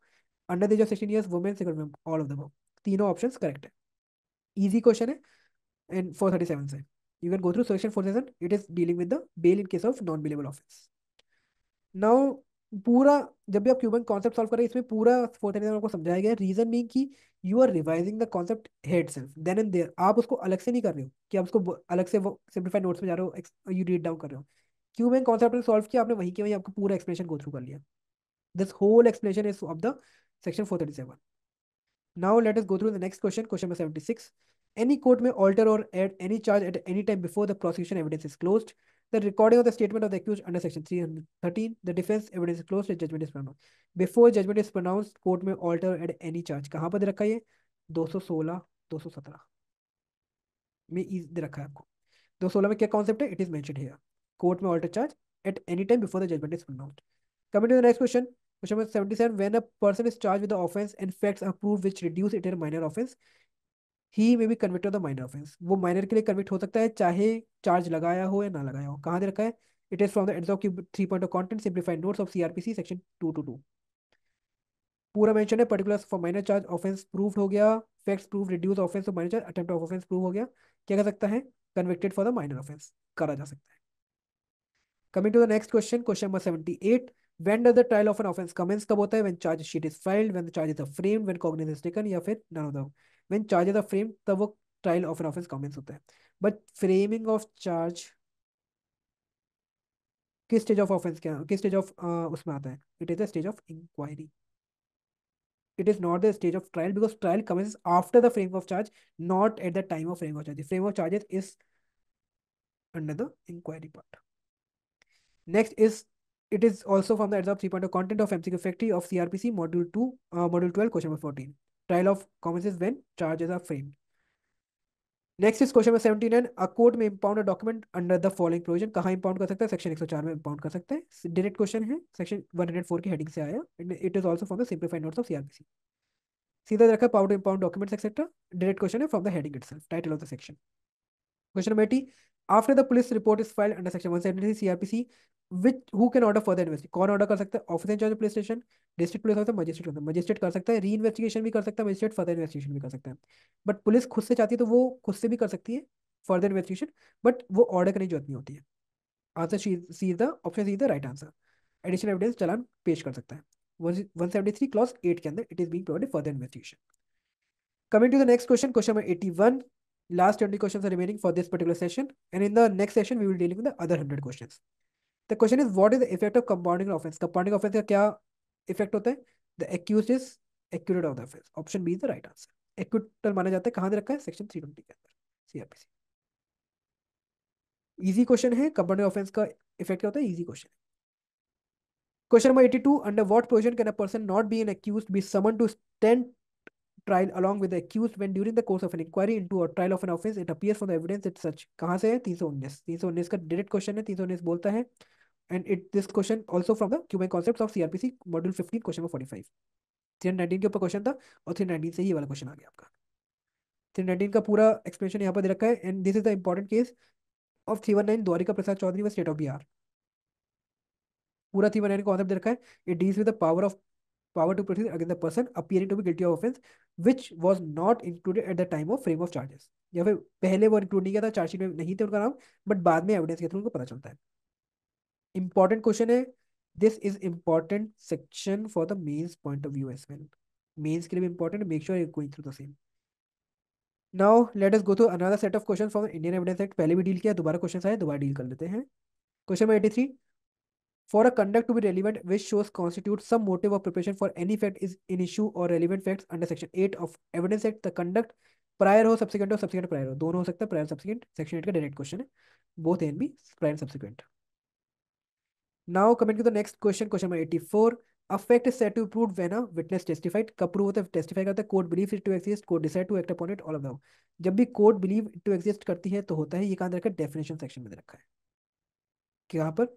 A: under the age of sixteen years women sick or all of the तीनों option correct है easy question है and four thirty seven से you can go through section four seven it is dealing with the bail in case of non bailable offence now पूरा जब भी आप Cuban concept solve कर रहे हैं इसमें पूरा फोर थर्टी सेवन आपको समझाया गया रीजन बीइंग कि you are revising the concept head self then and there आप उसको अलग से नहीं कर रहे हो कि आप उसको अलग से वो सिंप्लीफाई नोट्स में जा रहे हो यू रीड डाउन कर रहे हो क्यूबन कॉन्सेप्ट सॉल्व किया आपने वहीं के वहीं आपको पूरा एक्सप्लेनेशन गो थ्रू कर लिया this whole explanation is of the section four thirty seven now let us go through the next question question number seventy six any court may alter or add any charge at any time before the prosecution evidence is close the recording of the statement of the under section three hundred thirteen the defence evidence is close judgment is pronounce before judgment is pronounce court may alter eight any charge कहाँ पर रखा है दो सौ सोलह दो सौ सत्रह में ईज दे रखा है आपको दो सौ सोलह में क्या कॉन्सेप्ट है it is may court may alter charge at any time before the judgment is pronounce coming to the next question question number 77. When a person is charged with the offense and facts are proved which reduce it in minor offense, he may be convict of the minor offence वो minor के लिए convict हो सकता है चाहे charge लगाया हो या ना लगाया हो कहाँ दे रखा है it is from the end of three point of content simplified notes of CrPC section two two two पूरा मेंशन है particular for minor charge offence proved हो गया facts prove reduce offence minor charge attempt of offence prove हो गया क्या कर सकता है convicted for the minor offence करा जा सकता है coming to the next question question number seventy eight when does the trial of an offence commence कब होता है when charge sheet is filed when the charges are framed when cognition is taken या फिर none of them when charges are framed तब वो trial of an offence commence होता है but framing of charge किस स्टेज ऑफ ऑफेंस क्या किस stage of उसमें आता है it is the stage of inquiry it is not the stage of trial because trial commences after the frame of charge not at the time of frame of charge the frame of charges is under the inquiry part next is it is also from the adsorb 3.0 content of MCQ factory of CRPC module 2, uh, module 12, question number 14. Trial of commons is when charges are framed. Next is question number 17 a court may impound a document under the following provision. Kaha impound ka sakta Section 104 mein impound ka sakta Direct question hai. Section 104 heading se It is also from the simplified notes of CRPC. Seedha rakha power to impound documents, etc. Direct question hai from the heading itself. Title of the section. Question number 80. After the police report is file under section 173 CrPC which who can order further investigation कौन order कर सकता है officer in charge police station district police officer magistrate होता है magistrate कर सकता है री इन्वेस्टिगेशन भी कर सकता है मजिस्ट्रेट फर्दर इन्वेस्टिगेशन भी कर सकता है बट पुलिस खुद से चाहती है तो वो खुद से भी कर सकती है फर्दर इन्वेस्टिगेशन बट वो ऑर्डर करने की जरूरत नहीं होती है answer C is the option C is the right answer additional evidence challan पेश कर सकता है one seventy three clause eight के अंदर it is being provided further investigation coming to the next question question number eighty one last 20 questions are remaining for this particular session. And in the next session, we will dealing with the other 100 questions. The question is, what is the effect of compounding offense? Compounding offense ka kya effect hota hai The accused is acquitted of the offense. Option B is the right answer. Acquittal jata hai kahan de rakha hai Section 320 के अंदर. CRPC. Easy question है compounding offense ka effect kya hota hai easy question question number 82 under what provision can a person not be an accused be summoned to stand trial along with the accused when during the course of an inquiry into a trial of an offense it appears from the evidence that such कहाँ से है तीन सौ उन्नीस तीन सौ उन्नीस का डायरेक्ट क्वेश्चन है तीन सौ उन्नीस बोलता है and it this question also from the cube concept of CrPC module fifteen question forty five three nineteen के ऊपर क्वेश्चन था और थ्री नाइनटीन से ही वाला क्वेश्चन आ गया आपका थ्री नाइनटीन का पूरा एक्सप्लेनेशन यहाँ पर दे रखा है and this is the important case of three one nine Dwarika Prasad Chaudhary v state of Bihar पूरा थ्री वन नाइन कॉन्सेप्ट दे रखा है it deals with the power of power to proceed against the person appearing to be guilty of offense which was not included at the time of frame of charges या फिर पहले वो include नहीं किया था चार्जशीट में नहीं थे उनका नाम बट बाद में एविडेंस के थ्रू उनको पता चलता है इंपॉर्टेंट क्वेश्चन है this is important section for the mains point of view as well mains के लिए भी important make sure going through the same now let us go to another set of question from Indian evidence act पहले भी deal किया दोबारा question आए दोबारा deal कर लेते हैं question number eighty For a conduct to be relevant, which shows constitutes some motive or preparation for any fact is in issue or relevant facts under section 8 of Evidence Act, the conduct prior हो subsequent हो subsequent prior हो दोनों हो सकता है prior subsequent section eight का direct question है both N be prior subsequent now coming to the next question question number eighty four A fact is said to be proved when a witness testified. कब prove होता है testify करता है court believe it to exist court decide to act upon it all about जब भी court believe to exist करती है तो होता है ये कहाँ रखा है डेफिनेशन सेक्शन में रखा है यहाँ पर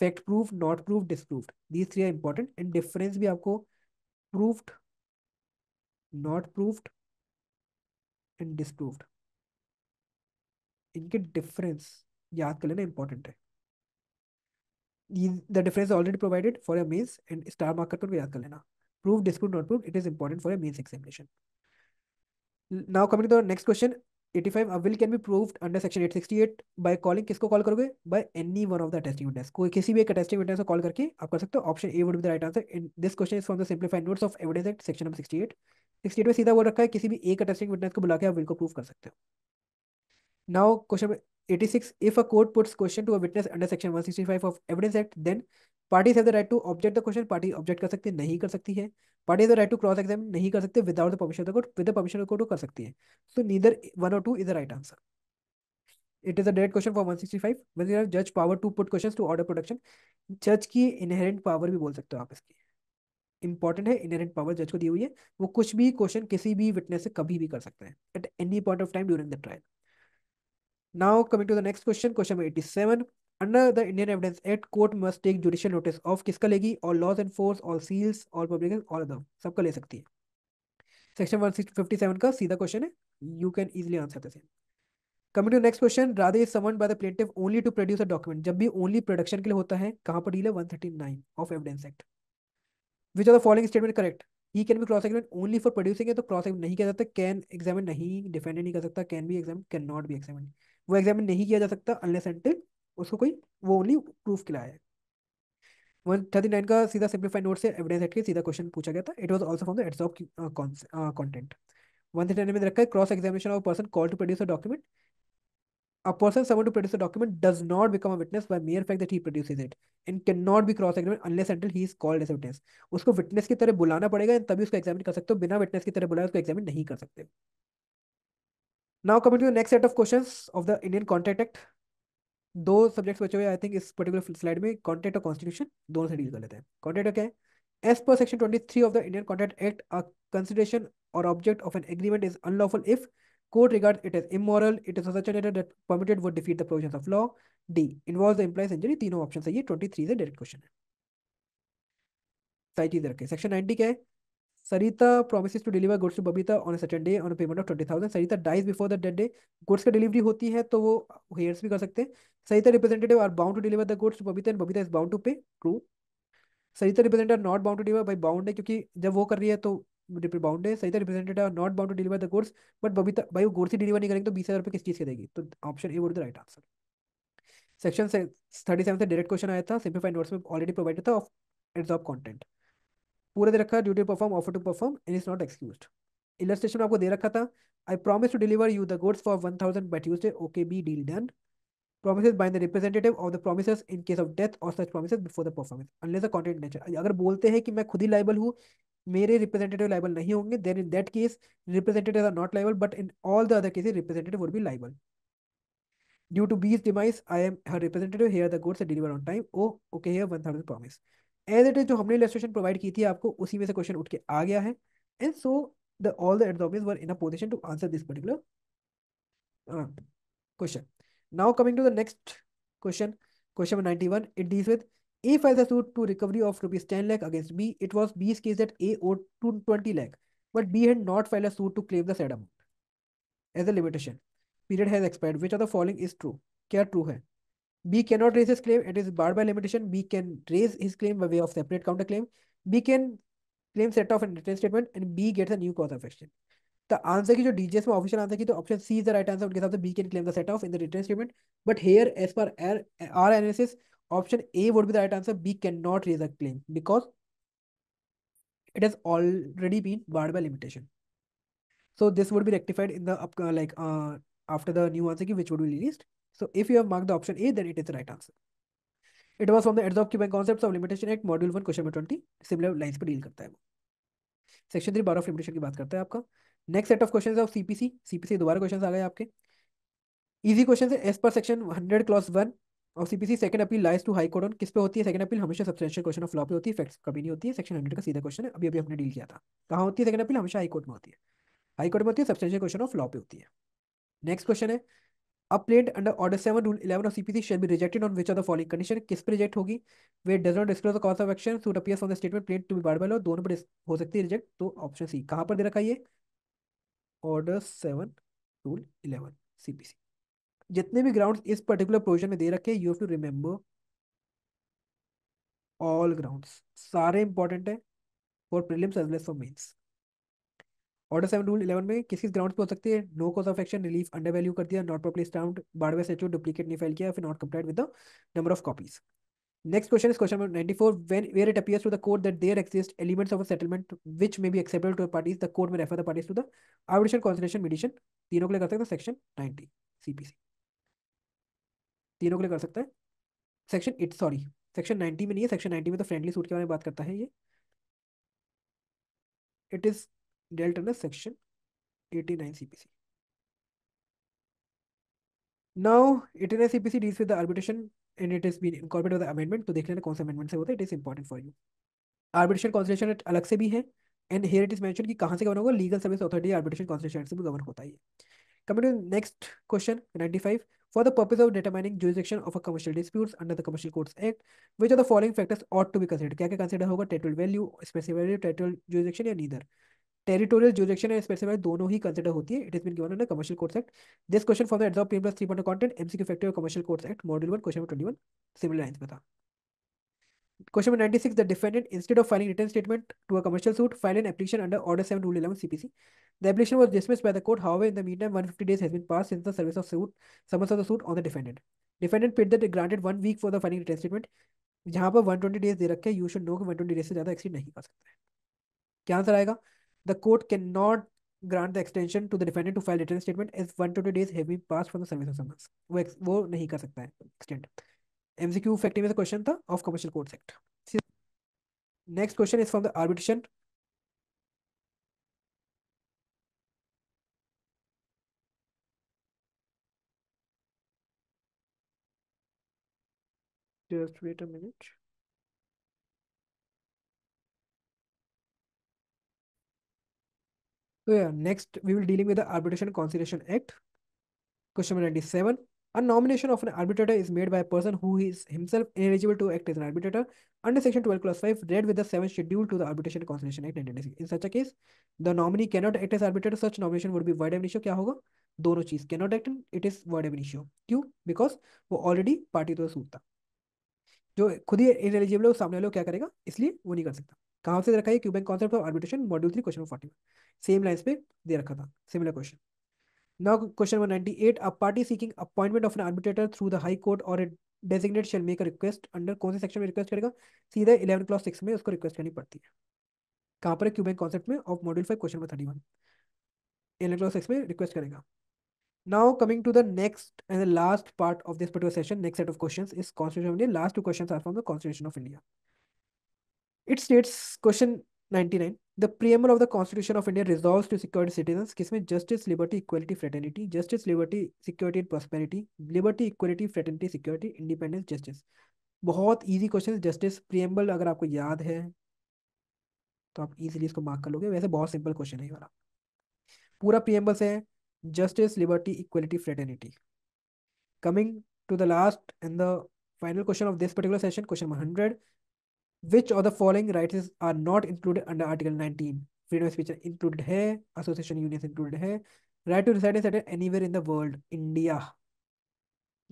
A: fact proof not proof disproof these three are important and difference भी आपको proved not proved and disproved इनके डिफरेंस याद कर लेना इंपॉर्टेंट है the difference already provided for a mains and star marker पर भी याद कर लेना proof disproved not proved it is important for a mains examination now coming to the next question 85 a will can be proved under section 868 by calling किसको call करोगे by any one of the attesting witness कोई किसी भी एक testing witness को call करके आप कर सकते हो option A would be the right answer in this question is from the simplified notes of evidence act section number 68 68 में सीधा बोल रखा है किसी भी एक टेस्टिंग विटनेस को बुला के आप विल को प्रूव कर सकते हो Now, question 86. If a court puts question to a witness under section 165 of Evidence Act, then parties have the right to object the question. Party object कर सकती नहीं कर सकती है party has the right to cross examine नहीं कर सकते without the permission of the court with the permission of the court कर सकती है so neither one or two is the right answer it is a direct question for 165 when you वैसे जज power to put questions to order production जज की inherent power भी बोल सकते हो आप इसकी इंपॉर्टेंट है इनहेरेंट पावर जज को दी हुई है वो कुछ भी क्वेश्चन किसी भी विटनेस से कभी भी कर सकते हैं at any point of time during the trial Now coming to the next question, question number 87. Under the Indian Evidence Act, court must take judicial notice of किसका लेगी all laws and force, all seals, all public all other सबका ले सकती है section 157 का सीधा question है you can easily answer the same coming to next question Radhe is summon by the plaintiff only to produce a document जब भी only production के लिए होता है कहां पर डील है 139 of evidence act which are the following statement correct he can be cross examine only for producing है तो क्रॉस एग्जामिन नहीं कर सकता कैन एग्जामिन नहीं डिफेंड नहीं कर सकता can be examine can not be examine वो एग्जामिन नहीं किया जा सकता अनलेस एंटिल उसको कोई वो ओनली प्रूफ के है वन थर्टी नाइन का सीधा सिंप्लीफाइड नोट से एविडेंस एट के सीधा क्वेश्चन पूछा गया था it was also from the ads of content one thirty nine में रखा है cross examination of person call to produce a document a person someone to produce a document does not become a witness by mere fact that he produces it and cannot be cross examined unless until he is called as a witness उसको witness की तरह बुलाना पड़ेगा तभी उसको examine कर सकते हो बिना विटनेस की तरह बुलाए उसको एग्जामिन नहीं कर सकते Now coming to the next set of questions of the Indian Contract Act. Those subjects which I think is particular slide Me contract or constitution, those deal kar lete hai. Contract okay. As per section 23 of the Indian Contract Act, a consideration or object of an agreement is unlawful if court regards it as immoral, it is of such a nature that permitted would defeat the provisions of law. D. Involves the implies injury. Three no options. Hai. 23 is a direct question. Hai. Section 90 K. Sarita promises to deliver goods to Babita on a certain day on a payment of 20,000. Sarita dies before the dead day. Goods की delivery होती है तो वो heirs भी कर सकते हैं. Sarita representative are bound to deliver the goods to Babita and Babita is bound to pay. True. Sarita representative are not bound to deliver by bound है क्योंकि जब वो कर रही है तो बाउंड है Sarita representative are not bound to deliver the goods but Babita भाई वो गुड्स ही डिलीवर नहीं करेंगे तो बीस हज़ार रुपये किस चीज़ के देगी तो option A would the right answer section से थर्टी सेवन से डायरेक्ट क्वेश्चन आया था सिंप्लीफाइड नोट्स में ऑलरेडी प्रोवाइडेड था ऑफ एड्स ऑफ कॉन्टेंट पूरा दे रखा है duty perform offer to perform and is not excuse illustration आपको दे रखा था I promise to deliver you the goods for one thousand but you say okay B deal done promises by the representative of the promises in case of death और such promises before the performance unless the content nature अगर बोलते हैं कि मैं खुद ही liable हूँ मेरे representative liable नहीं होंगे then in that case representative are not liable but in all the other cases representative would be liable due to B's demise I am her representative here the goods deliver on time oh okay here one thousand promise as it is जो हमने illustration provide की थी आपको उसी में से question उठ के आ गया है and so the all the adobes were in a position to answer this particular question now coming to the next question question number 91 it deals with A files a to recovery of ₹10 lakh against B it was B's case that A owe 220 lakh but B had not file a to claim the amount as a limitation period has expired which of the following is true क्या true है B cannot raise his claim. It is barred by limitation. B can raise his claim by way of separate counterclaim. B can claim set off an return statement and B gets a new cause of action. The answer is जो DGS official answer की the option C is the right answer. उनके हिसाब B can claim the set off in the return statement. But here as per our, our analysis, option A would be the right answer. B cannot raise a claim because it has already been barred by limitation. So this would be rectified in the up uh, like uh, after the new answer key which would be released. So if you have marked the option A, then it is the right answer. It was from the Heads Cuban Concepts of Limitation Act Module one Question number twenty Similar lines पर deal करता है वो Section three Bar of Limitation की बात करता है आपका Next set of questions of CPC. CPC दोबारा questions आ गए आपके इजी क्वेश्चन है एज पर सेक्शन हंड्रेड Clause वन और CPC second appeal lies to high court on किस पे होती है सेकंड अपील हमेशा सब्सटेंशियल क्वेश्चन ऑफ लॉ पे होती है फैक्ट्स कभी नहीं होती है सेक्शन 100 का सीधा क्वेश्चन है अभी अभी हमने डील किया था कहाँ होती है सेकंड अपील हमेशा हाई कोर्ट में होती है हाई कोर्ट में होती है सब्सटेंशियल क्वेश्चन ऑफ लॉ पे होती है नेक्स्ट क्वेश्चन है appellate under order seven rule eleven of CPC shall be rejected on which of the following condition किस पर रिजेक्ट होगी they does not disclose the cause of action suit appears on the statement plaint to be bar by law दोनों पर हो सकती है reject तो option C कहां पर दे रखा है ये order seven rule eleven CPC जितने भी ग्राउंड्स इस पर्टिकुलर प्रोविजन में दे रखे you have to remember all grounds सारे इंपॉर्टेंट है for prelims as well as for mains order seven rule eleven में किस किस ग्राउंड पे हो सकती है no cause of action relief under value कर दिया नॉट प्रॉपर स्टाउंड बारवे से डुप्लीकेट नहीं फाइल किया फिर not complied with the number of copies next question is question number nine four when where it appear to the court that there exist elements of settlement which may be acceptable to parties the court may refer the parties to the arbitration conciliation mediation तीनों के लिए कर सकते हैं section ninety CPC तीनों के लिए कर सकते हैं section it sorry section ninety में नहीं है सेक्शन नाइनटी में तो फ्रेंडली सूट के बारे में बात करता है ये it is dealt under section eighty nine C P C now eighty nine C P C deals with arbitration and it is been incorporate with amendment तो देख लेना कौन सा अमेंडमेंट से होता है it is important for you arbitration conciliation अलग से भी है and here it is mentioned कि कहाँ से गवर्न होगा legal service authority arbitration conciliation से गवर्न होता है coming to next question ninety five for the purpose of determining jurisdiction of a commercial disputes under the commercial courts act which are the following factors ought to be क्या क्या consider होगा total value specific value total jurisdiction या neither territorial jurisdiction and specified दोनों ही consider होती है it is been given on commercial courts act this question for the ads P plus 3.0 content MCQ effective commercial courts act module 1 question number 21 similar lines पे था question number 96 the defendant instead of filing written statement to a commercial suit file an application under order 7 rule 11 CPC the application was dismissed by the court however in the meantime 150 days has been pass since the service of suit summons of the suit on the defendant defendant paid that granted 1 week for the filing written statement जहां पर 120 days दे रखे you should know कि 120 days से ज्यादा exceed नहीं कर सकते क्या आंसर आएगा the court cannot grant the extension to the defendant to file return statement as 120 days have been passed from the service of summons वो वो नहीं कर सकता है extend MCQ is a question था commercial court courts act next question is from the Just wait a minute. So yeah, next we will dealing with the Arbitration Conciliation Act. Question number 97. A nomination of an arbitrator is made by a person who is himself ineligible to act as an arbitrator under section 12 clause 5 read with the 7th schedule to the Arbitration Conciliation Act 1996. In such a case, the nominee cannot act as arbitrator. Such nomination would be void of initio. क्या होगा? दोनों चीज cannot act it is void of initio. क्यों? Because वो already party to the suit था. जो खुद ही ineligible है वो सामने वाले को क्या करेगा इसलिए वो नहीं कर सकता कहाँ से रखा है Q bank concept of arbitration module three question forty same line पे दे रखा था similar question now question number ninety eight a party seeking appointment of an arbitrator through the high court और designate shall make request under कौन से section में request करेगा सीधा इलेवन क्लास सिक्स में उसको रिक्वेस्ट करनी पड़ती है कहाँ पर है कॉन्सेप्ट में of module five question number thirty one eleven clause six में रिक्वेस्ट करेगा now coming to the next and the last part of this particular session next set of question is constitution of India. Last two questions are from the Constitution of India. It states question ninety nine the preamble of the constitution of India resolve to security citizens किसमें justice liberty equality fraternity justice liberty security and prosperity liberty equality fraternity security independence justice बहुत easy question justice preamble अगर आपको याद है तो आप easily इसको mark कर लोगे वैसे बहुत सिंपल क्वेश्चन है ये वाला पूरा प्रीएम्बल से है justice liberty equality fraternity coming to the last and the final question of this particular session question number hundred which of the following rights are not included under article 19 freedom of speech included है association union included है right to reside is anywhere in the world India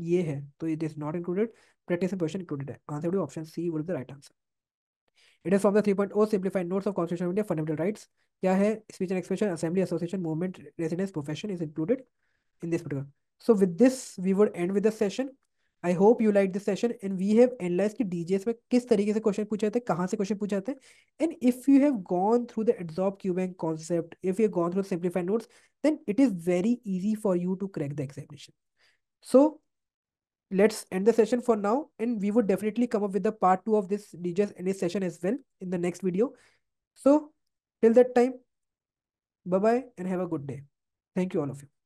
A: ये है तो it is not included practice question included है answer to option C would the right answer it is from the 3.0 simplified notes of constitution of India fundamental rights क्या है speech and expression assembly association movement residence profession is included in this particular so with this we would end with the session I hope you like this session and we have analyze कि DGS में किस तरीके से question पूछे जाते हैं कहाँ से क्वेश्चन पूछे जाते हैं and if you have gone through the bank concept, if concept if you gone through simplified notes then it is very easy for you to crack the examination so let's end the session for now and we would definitely come up with the part two of this DJs any session as well in the next video. So till that time, bye-bye and have a good day. Thank you all of you.